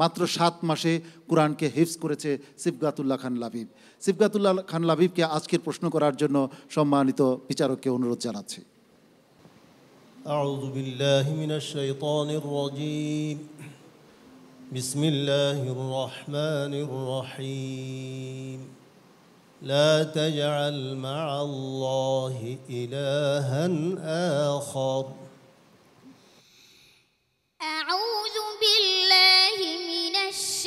মাত্র সাত মাসে কোরআনকে হিফস করেছে সিফগাতুল্লাহ খান লাবিব সিফগাতুল্লাহ খান লাবিবকে আজকের প্রশ্ন করার জন্য সম্মানিত বিচারককে অনুরোধ জানাচ্ছি بسم الله الرحمن الرحيم لا تجعل مع الله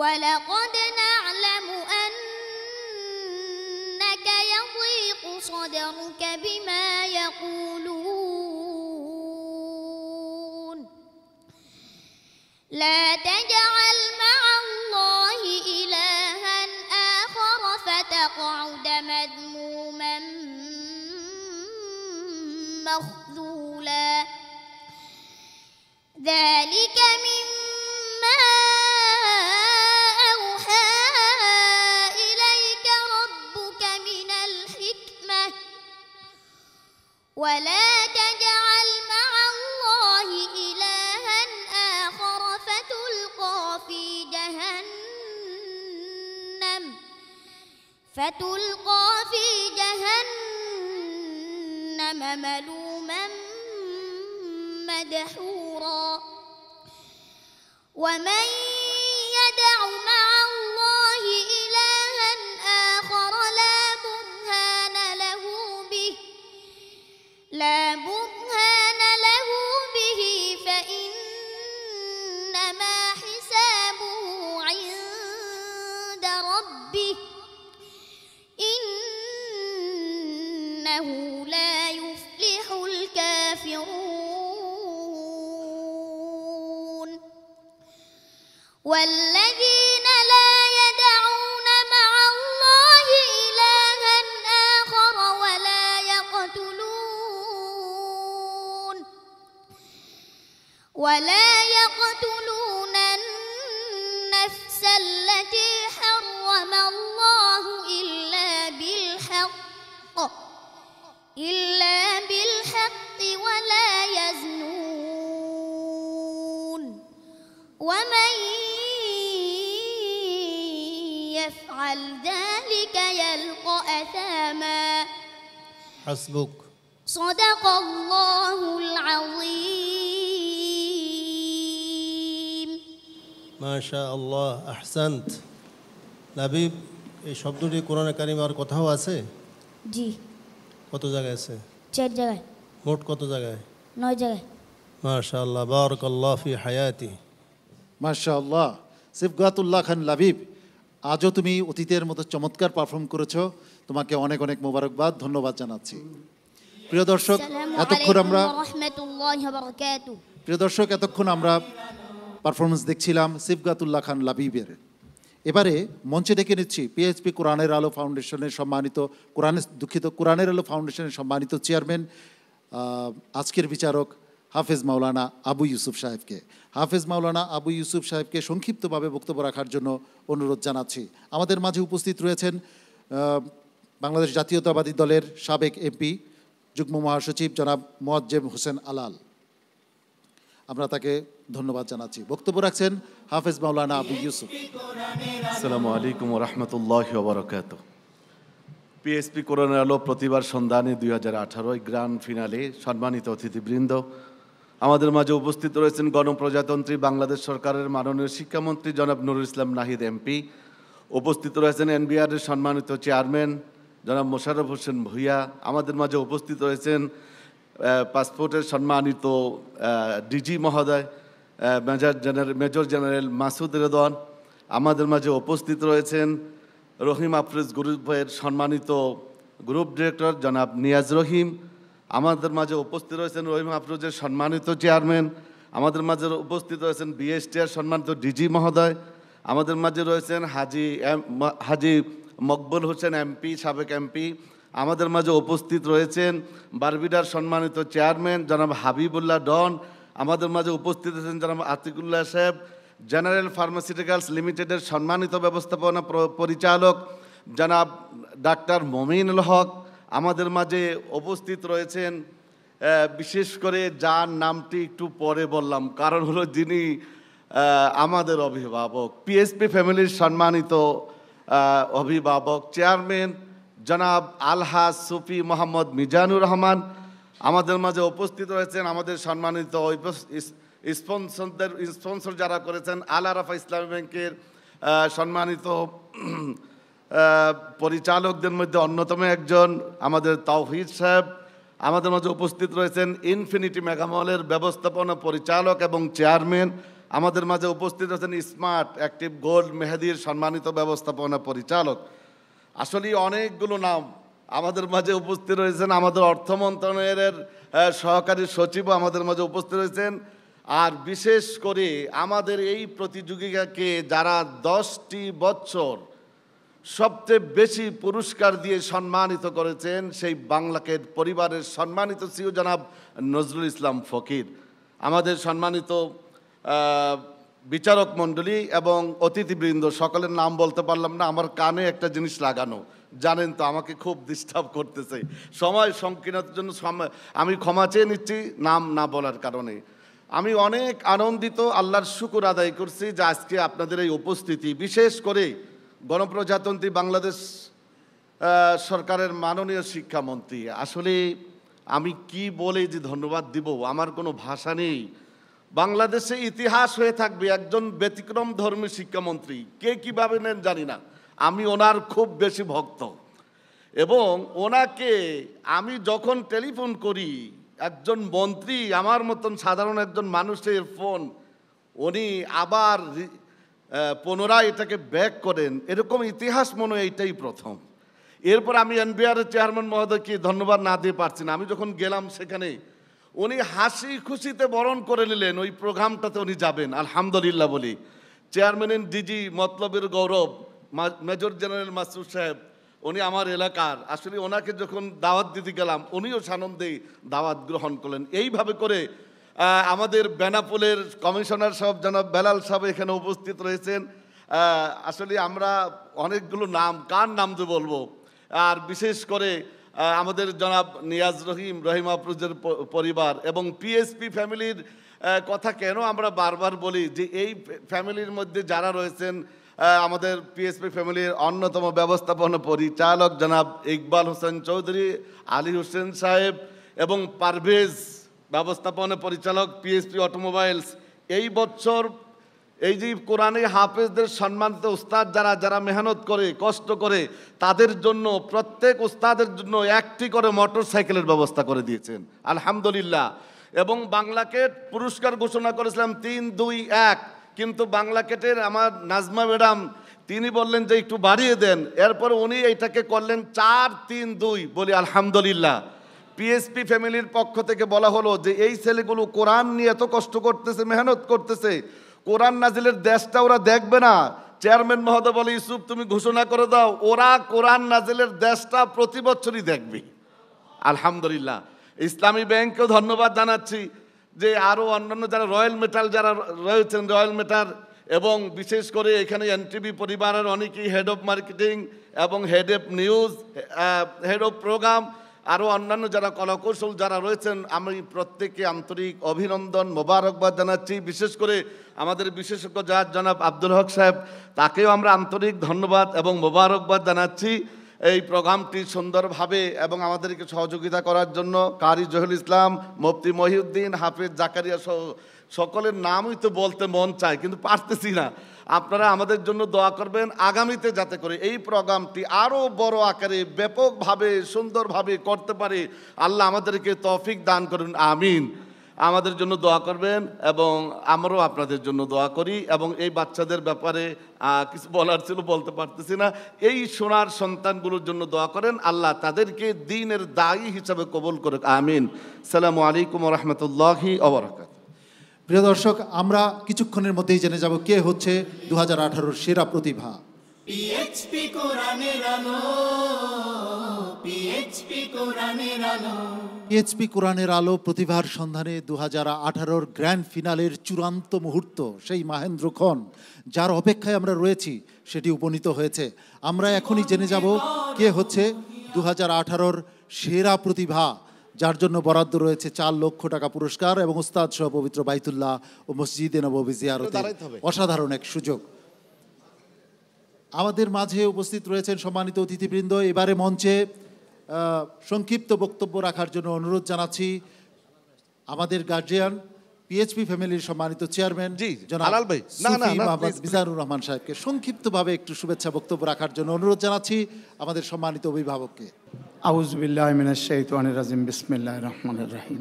ولقد نعلم أنك يضيق صدرك بما يقولون لا تجعل مع الله إلها آخر فتقعد مذموما مخذولا ذلك من ولا تجعل مع الله إلها آخر فتلقى في جهنم فتلقى في جهنم ملوما مدحورا ومن يدع مع والذين لا يدعون مع الله إلها آخر ولا يقتلون ولا يقتلون النفس التي حسبك صدق আল্লাহ العظيم ما এই শব্দটি কোরআনে কারিমে আর কোথাও আছে জি কত জায়গায় আছে চার জায়গায় মোট কত জায়গায় নয় জায়গায় মাশাআল্লাহ বারাকাল্লাহ ফি হায়াতি মাশাআল্লাহ সিফগাতুল্লাহ খান লাবিব আজও তুমি অতীতের মতো চমৎকার পারফর্ম করেছো তোমাকে অনেক অনেক মোবারকবাদ ধন্যবাদ জানাচ্ছি প্রিয় দর্শক এতক্ষণ আমরা প্রিয় দর্শক এতক্ষণ আমরা পারফরমেন্স দেখছিলাম সিফগাতুল্লাহ খান লাবিবের এবারে মঞ্চে ডেকে নিচ্ছি পিএইচপি কোরআনের আলো ফাউন্ডেশনের সম্মানিত কোরআনের দুঃখিত কোরআনের আলো ফাউন্ডেশনের সম্মানিত চেয়ারম্যান আজকের বিচারক হাফেজ মাওলানা আবু ইউসুফ সাহেবকে হাফেজ মাওলানা আবু ইউসুফ সাহেবকে সংক্ষিপ্তভাবে বক্তব্য রাখার জন্য অনুরোধ জানাচ্ছি আমাদের মাঝে উপস্থিত রয়েছেন বাংলাদেশ জাতীয়তাবাদী দলের সাবেক এমপি যুগ্ম মহাসচিব জনাব মোয়াজ্জেম হোসেন আলাল আমরা তাকে ধন্যবাদ জানাচ্ছি বক্তব্য রাখছেন হাফেজ মাওলানা আবু ইউসুফ আসসালামু আলাইকুম রহমতুল্লাহ বরকাত পিএসপি করোনার আলো প্রতিবার সন্ধানে দুই হাজার আঠারোয় গ্রান্ড ফিনালে সম্মানিত অতিথিবৃন্দ আমাদের মাঝে উপস্থিত রয়েছেন গণপ্রজাতন্ত্রী বাংলাদেশ সরকারের মাননীয় শিক্ষামন্ত্রী জনাব নুরুল ইসলাম নাহিদ এমপি উপস্থিত রয়েছেন এনবিআরের সম্মানিত চেয়ারম্যান জনাব মোশাররফ হোসেন ভূঁইয়া আমাদের মাঝে উপস্থিত রয়েছেন পাসপোর্টের সম্মানিত ডিজি মহোদয় major general major general Masud Redwan আমাদের মাঝে উপস্থিত রয়েছেন রহিম আফরোজ গ্রুপের সম্মানিত গ্রুপ ডিরেক্টর জনাব নিয়াজ রহিম আমাদের মাঝে উপস্থিত রয়েছেন রহিম আফরোজের সম্মানিত চেয়ারম্যান আমাদের মাঝে উপস্থিত রয়েছেন বিএসটিআর সম্মানিত ডিজি মহোদয় আমাদের মাঝে রয়েছেন হাজি হাজি মকবুল হোসেন এমপি সাবেক এমপি আমাদের মাঝে উপস্থিত রয়েছেন বারবিডার সম্মানিত চেয়ারম্যান জনাব হাবিবুল্লাহ ডন আমাদের মাঝে উপস্থিত আছেন জনাব আতিকুল্লাহ সাহেব জেনারেল ফার্মাসিউটিক্যালস লিমিটেডের সম্মানিত ব্যবস্থাপনা পরিচালক জনাব ডাক্তার মমিনুল হক আমাদের মাঝে উপস্থিত রয়েছেন বিশেষ করে যার নামটি একটু পরে বললাম কারণ হলো যিনি আমাদের অভিভাবক পিএসপি ফ্যামিলির সম্মানিত অভিভাবক চেয়ারম্যান জনাব আলহা সুফি মোহাম্মদ মিজানুর রহমান আমাদের মাঝে উপস্থিত রয়েছেন আমাদের সম্মানিত স্পন্সরদের স্পন্সর যারা করেছেন আল আরাফা ইসলামী ব্যাংকের সম্মানিত পরিচালকদের মধ্যে অন্যতম একজন আমাদের তাওহিদ সাহেব আমাদের মাঝে উপস্থিত রয়েছেন ইনফিনিটি মেগামলের ব্যবস্থাপনা পরিচালক এবং চেয়ারম্যান আমাদের মাঝে উপস্থিত আছেন স্মার্ট অ্যাক্টিভ গোল্ড মেহেদির সম্মানিত ব্যবস্থাপনা পরিচালক আসলে অনেকগুলো নাম আমাদের মাঝে উপস্থিত রয়েছেন আমাদের অর্থ মন্ত্রণালয়ের সহকারী সচিবও আমাদের মাঝে উপস্থিত রয়েছেন আর বিশেষ করে আমাদের এই প্রতিযোগিতাকে যারা দশটি বছর সবচেয়ে বেশি পুরস্কার দিয়ে সম্মানিত করেছেন সেই বাংলাকে পরিবারের সম্মানিত সিও জনাব নজরুল ইসলাম ফকির আমাদের সম্মানিত বিচারক মণ্ডলী এবং অতিথিবৃন্দ সকলের নাম বলতে পারলাম না আমার কানে একটা জিনিস লাগানো জানেন তো আমাকে খুব ডিস্টার্ব করতেছে সময় সংকীর্ণতার জন্য আমি ক্ষমা চেয়ে নিচ্ছি নাম না বলার কারণে আমি অনেক আনন্দিত আল্লাহর শুকুর আদায় করছি যে আজকে আপনাদের এই উপস্থিতি বিশেষ করে গণপ্রজাতন্ত্রী বাংলাদেশ সরকারের মাননীয় শিক্ষামন্ত্রী আসলে আমি কি বলে যে ধন্যবাদ দিব আমার কোনো ভাষা নেই বাংলাদেশে ইতিহাস হয়ে থাকবে একজন ব্যতিক্রম ধর্মী শিক্ষামন্ত্রী কে কীভাবে নেন জানি না আমি ওনার খুব বেশি ভক্ত এবং ওনাকে আমি যখন টেলিফোন করি একজন মন্ত্রী আমার মতন সাধারণ একজন মানুষের ফোন উনি আবার পুনরায় এটাকে ব্যাক করেন এরকম ইতিহাস মনে এইটাই প্রথম এরপর আমি এনবিআর চেয়ারম্যান মহোদয়কে ধন্যবাদ না দিয়ে পারছি না আমি যখন গেলাম সেখানে উনি হাসি খুশিতে বরণ করে নিলেন ওই প্রোগ্রামটাতে উনি যাবেন আলহামদুলিল্লাহ বলি চেয়ারম্যান ইন ডিজি মতলবের গৌরব মেজর জেনারেল মাসুদ সাহেব উনি আমার এলাকার আসলে ওনাকে যখন দাওয়াত দিতে গেলাম উনিও সানন্দেই দাওয়াত গ্রহণ করলেন এইভাবে করে আমাদের বেনাপোলের কমিশনার সাহেব জনাব বেলাল সাহেব এখানে উপস্থিত রয়েছেন আসলে আমরা অনেকগুলো নাম কার নাম যে বলবো আর বিশেষ করে আমাদের জনাব নিয়াজ রহিম রহিম আফরুজের পরিবার এবং পিএসপি ফ্যামিলির কথা কেন আমরা বারবার বলি যে এই ফ্যামিলির মধ্যে যারা রয়েছেন আমাদের পিএসপি ফ্যামিলির অন্যতম ব্যবস্থাপনা পরিচালক জনাব ইকবাল হোসেন চৌধুরী আলী হোসেন সাহেব এবং পারভেজ ব্যবস্থাপনা পরিচালক পিএসপি অটোমোবাইলস এই বছর এই যে কোরআনে হাফেজদের সম্মানিত উস্তাদ যারা যারা মেহনত করে কষ্ট করে তাদের জন্য প্রত্যেক উস্তাদের জন্য একটি করে মোটর সাইকেলের ব্যবস্থা করে দিয়েছেন আলহামদুলিল্লাহ এবং বাংলাকে পুরস্কার ঘোষণা করেছিলাম তিন দুই এক কিন্তু বাংলাকেটের আমার নাজমা ম্যাডাম তিনি বললেন যে একটু বাড়িয়ে দেন এরপর উনি এইটাকে করলেন চার তিন দুই বলি আলহামদুলিল্লাহ পিএসপি ফ্যামিলির পক্ষ থেকে বলা হলো যে এই ছেলেগুলো কোরআন নিয়ে এত কষ্ট করতেছে মেহনত করতেছে কোরআন নাজিলের দেশটা ওরা দেখবে না চেয়ারম্যান মহোদয় বলে ইউসুফ তুমি ঘোষণা করে দাও ওরা কোরআন নাজিলের দেশটা প্রতি বছরই দেখবে আলহামদুলিল্লাহ ইসলামী ব্যাংককেও ধন্যবাদ জানাচ্ছি যে আরও অন্যান্য যারা রয়্যাল মেটাল যারা রয়েছেন রয়্যাল মেটাল এবং বিশেষ করে এখানে এনটিভি পরিবারের অনেকেই হেড অফ মার্কেটিং এবং head of news head of programme আরও অন্যান্য যারা কলাকৌশল যারা রয়েছেন আমি প্রত্যেককে আন্তরিক অভিনন্দন মোবারকবাদ জানাচ্ছি বিশেষ করে আমাদের বিশেষজ্ঞ জাহাজ জনাব আব্দুল হক সাহেব তাকেও আমরা আন্তরিক ধন্যবাদ এবং মোবারকবাদ জানাচ্ছি এই প্রোগ্রামটি সুন্দরভাবে এবং আমাদেরকে সহযোগিতা করার জন্য কারি জহুল ইসলাম মুফতি মহিউদ্দিন হাফিজ জাকারিয়া সহ সকলের নামই তো বলতে মন চায় কিন্তু পারতেছি না আপনারা আমাদের জন্য দোয়া করবেন আগামীতে যাতে করে এই প্রোগ্রামটি আরও বড় আকারে ব্যাপকভাবে সুন্দরভাবে করতে পারি আল্লাহ আমাদেরকে তফিক দান করুন আমিন আমাদের জন্য দোয়া করবেন এবং আমরাও আপনাদের জন্য দোয়া করি এবং এই বাচ্চাদের ব্যাপারে কিছু বলার ছিল বলতে পারতেছি না এই সোনার সন্তানগুলোর জন্য দোয়া করেন আল্লাহ তাদেরকে দিনের দায়ী হিসাবে কবুল করুক আমিন সালামু আলাইকুম রহমতুল্লাহি আবরাকাত প্রিয় দর্শক আমরা কিছুক্ষণের মধ্যেই জেনে যাব কে হচ্ছে দু হাজার সেরা প্রতিভা পিএচপি কোরআনের আলো প্রতিভার সন্ধানে দু হাজার আঠারোর গ্র্যান্ড ফিনালের চূড়ান্ত মুহূর্ত সেই মাহেন্দ্র খন যার অপেক্ষায় আমরা রয়েছি সেটি উপনীত হয়েছে আমরা এখনই জেনে যাব কে হচ্ছে দু হাজার আঠারোর সেরা প্রতিভা যার জন্য বরাদ্দ রয়েছে চার লক্ষ টাকা পুরস্কার এবং উস্তাদ সহ পবিত্র বাইতুল্লাহ ও মসজিদে নবী জিয়ারতে অসাধারণ এক সুযোগ আমাদের মাঝে উপস্থিত রয়েছেন সম্মানিত অতিথিবৃন্দ এবারে মঞ্চে সংক্ষিপ্ত বক্তব্য রাখার জন্য অনুরোধ জানাচ্ছি আমাদের গার্জিয়ান পিএইচপি ফ্যামিলির সম্মানিত চেয়ারম্যান জনাল ভাই না না মোহাম্মদ মিজানুর রহমান সাহেবকে সংক্ষিপ্তভাবে একটু শুভেচ্ছা বক্তব্য রাখার জন্য অনুরোধ জানাচ্ছি আমাদের সম্মানিত অভিভাবককে আউজবিল্লাহ মিনাশ শাইতানির রাজিম বিসমিল্লাহির রহমানির রহিম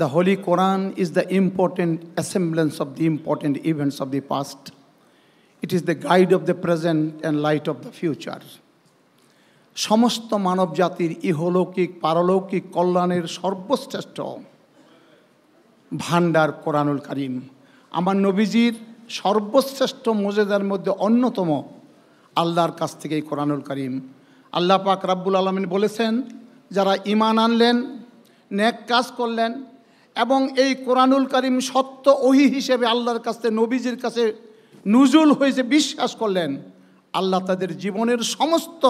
the holy Quran is the important assemblance of the important events of the past it is the guide of the present and light of the future সমস্ত মানব জাতির ইহলৌকিক পারলৌকিক কল্যাণের সর্বশ্রেষ্ঠ ভান্ডার কোরআনুল কারিম আমার নবীজির সর্বশ্রেষ্ঠ মজেদার মধ্যে অন্যতম আল্লাহর কাছ থেকে এই কোরআনুল করিম আল্লাহ পাক রাব্বুল আলমিন বলেছেন যারা ইমান আনলেন ন্যাক কাজ করলেন এবং এই কোরআনুল করিম সত্য ওহি হিসেবে আল্লাহর কাছ থেকে নবীজির কাছে নুজুল হয়েছে বিশ্বাস করলেন আল্লাহ তাদের জীবনের সমস্ত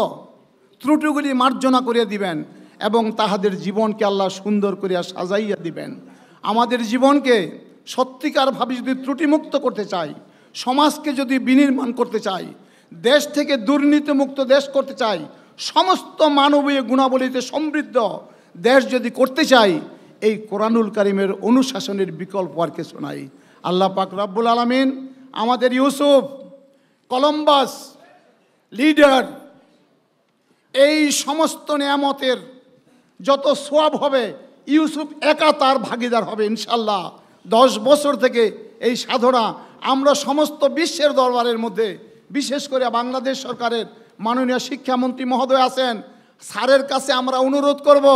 ত্রুটিগুলি মার্জনা করিয়া দিবেন এবং তাহাদের জীবনকে আল্লাহ সুন্দর করিয়া সাজাইয়া দিবেন আমাদের জীবনকে সত্যিকারভাবে যদি ত্রুটিমুক্ত করতে চাই সমাজকে যদি বিনির্মাণ করতে চাই দেশ থেকে দুর্নীতিমুক্ত দেশ করতে চাই সমস্ত মানবীয় গুণাবলীতে সমৃদ্ধ দেশ যদি করতে চাই এই কোরআনুল কারিমের অনুশাসনের বিকল্প আর কিছু নাই আল্লাহ পাক রাব্বুল আলমিন আমাদের ইউসুফ কলম্বাস লিডার এই সমস্ত নিয়ামতের যত সোয়াব হবে ইউসুফ একা তার ভাগিদার হবে ইনশাল্লাহ দশ বছর থেকে এই সাধনা আমরা সমস্ত বিশ্বের দরবারের মধ্যে বিশেষ করে বাংলাদেশ সরকারের মাননীয় শিক্ষামন্ত্রী মহোদয় আছেন স্যারের কাছে আমরা অনুরোধ করব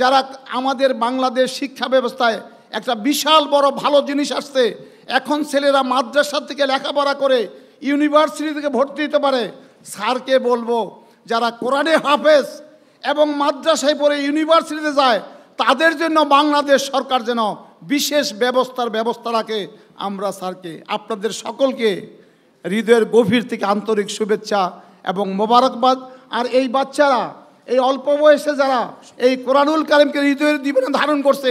যারা আমাদের বাংলাদেশ শিক্ষা ব্যবস্থায় একটা বিশাল বড় ভালো জিনিস আসছে এখন ছেলেরা মাদ্রাসা থেকে লেখাপড়া করে ইউনিভার্সিটি থেকে ভর্তি দিতে পারে স্যারকে বলবো যারা কোরআনে হাফেজ এবং মাদ্রাসায় পড়ে ইউনিভার্সিটিতে যায় তাদের জন্য বাংলাদেশ সরকার যেন বিশেষ ব্যবস্থার ব্যবস্থা রাখে আমরা স্যারকে আপনাদের সকলকে হৃদয়ের গভীর থেকে আন্তরিক শুভেচ্ছা এবং মোবারকবাদ আর এই বাচ্চারা এই অল্প বয়সে যারা এই কোরআনুল কালিমকে হৃদয়ের জীবনে ধারণ করছে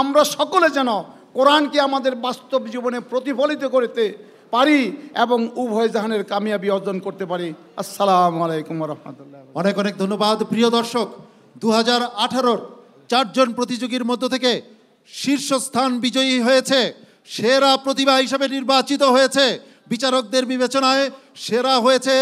আমরা সকলে যেন কোরআনকে আমাদের বাস্তব জীবনে প্রতিফলিত করতে পারি এবং উভয় জাহানের কামিয়াবি অর্জন করতে পারি আসসালামু আলাইকুম রহমতুল্লাহ অনেক অনেক ধন্যবাদ প্রিয় দর্শক দু হাজার আঠারোর চারজন প্রতিযোগীর মধ্য থেকে শীর্ষস্থান বিজয়ী হয়েছে সেরা প্রতিভা হিসাবে নির্বাচিত হয়েছে বিচারকদের বিবেচনায় সেরা হয়েছে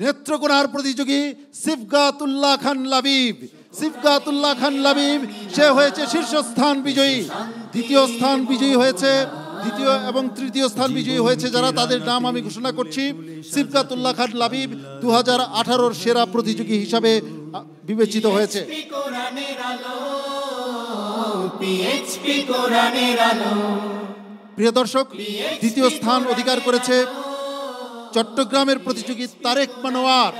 নেত্রকোনার প্রতিযোগী সিফগাতুল্লাহ খান লাবিব সিফগাতুল্লাহ খান লাবিব সে হয়েছে শীর্ষস্থান বিজয়ী দ্বিতীয় স্থান বিজয়ী হয়েছে দ্বিতীয় এবং তৃতীয় স্থান বিজয়ী হয়েছে যারা তাদের নাম আমি ঘোষণা করছি সিফকাতুল্লাহ খান লাবিব দু হাজার সেরা প্রতিযোগী হিসাবে বিবেচিত হয়েছে প্রিয় দর্শক দ্বিতীয় স্থান অধিকার করেছে চট্টগ্রামের প্রতিযোগী তারেক মানোয়ার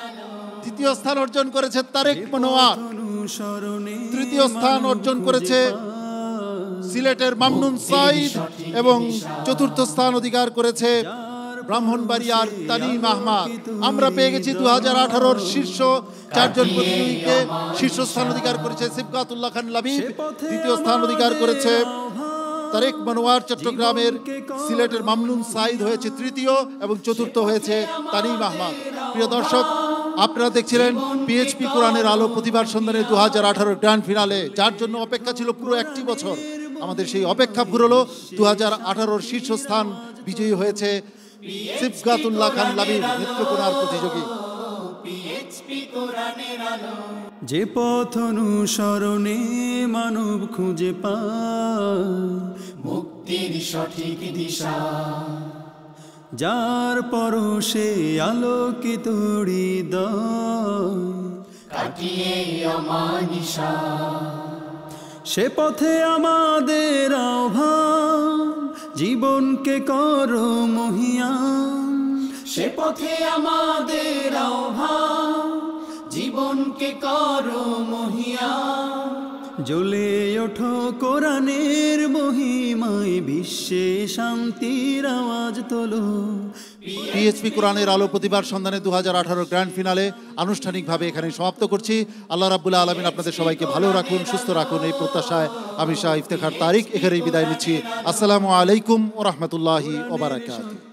তৃতীয় স্থান অর্জন করেছে তারেক মানোয়ার তৃতীয় স্থান অর্জন করেছে সিলেটের মামনুন সাইদ এবং চতুর্থ স্থান অধিকার করেছে ব্রাহ্মণবাড়িয়ার তানিম আহমাদ আমরা পেয়ে গেছি দু হাজার আঠারোর শীর্ষ চারজন প্রতিযোগীকে শীর্ষস্থান অধিকার করেছে সিফকাতুল্লাহ খান লাবিব দ্বিতীয় স্থান অধিকার করেছে তারেক মনোয়ার চট্টগ্রামের সিলেটের মামনুন সাইদ হয়েছে তৃতীয় এবং চতুর্থ হয়েছে তানিম আহমাদ প্রিয় দর্শক আপনারা দেখছিলেন পিএইচপি কোরআনের আলো প্রতিবার সন্ধানে দু হাজার গ্র্যান্ড ফিনালে যার জন্য অপেক্ষা ছিল পুরো একটি বছর আমাদের সেই অপেক্ষা ফুরলো দু হাজার শীর্ষস্থান বিজয়ী হয়েছে খান লাবির নেত্রকোনার প্রতিযোগী যে পথ অনুসরণে মানব খুঁজে পায় মুক্তির সঠিক দিশা যার পরশে আলোকিত হৃদয় কাটিয়ে অমানিশা সে পথে আমাদের জীবনকে কর মহিয়ান সে পথে আমাদের জীবনকে কর মহিয়ান জ্বলে ওঠো কোরআনের মহিমায় বিশ্বে শান্তির আওয়াজ তোলো পিএসপি কোরআনের আলো প্রতিবার সন্ধানে দু হাজার গ্র্যান্ড ফিনালে আনুষ্ঠানিকভাবে এখানে সমাপ্ত করছি আল্লাহ রাবুল্লাহ আলমিন আপনাদের সবাইকে ভালো রাখুন সুস্থ রাখুন এই প্রত্যাশায় আমি শাহ ইফতেখার তারিখ এখানেই বিদায় নিচ্ছি আসসালামু আলাইকুম ও রহমতুল্লাহি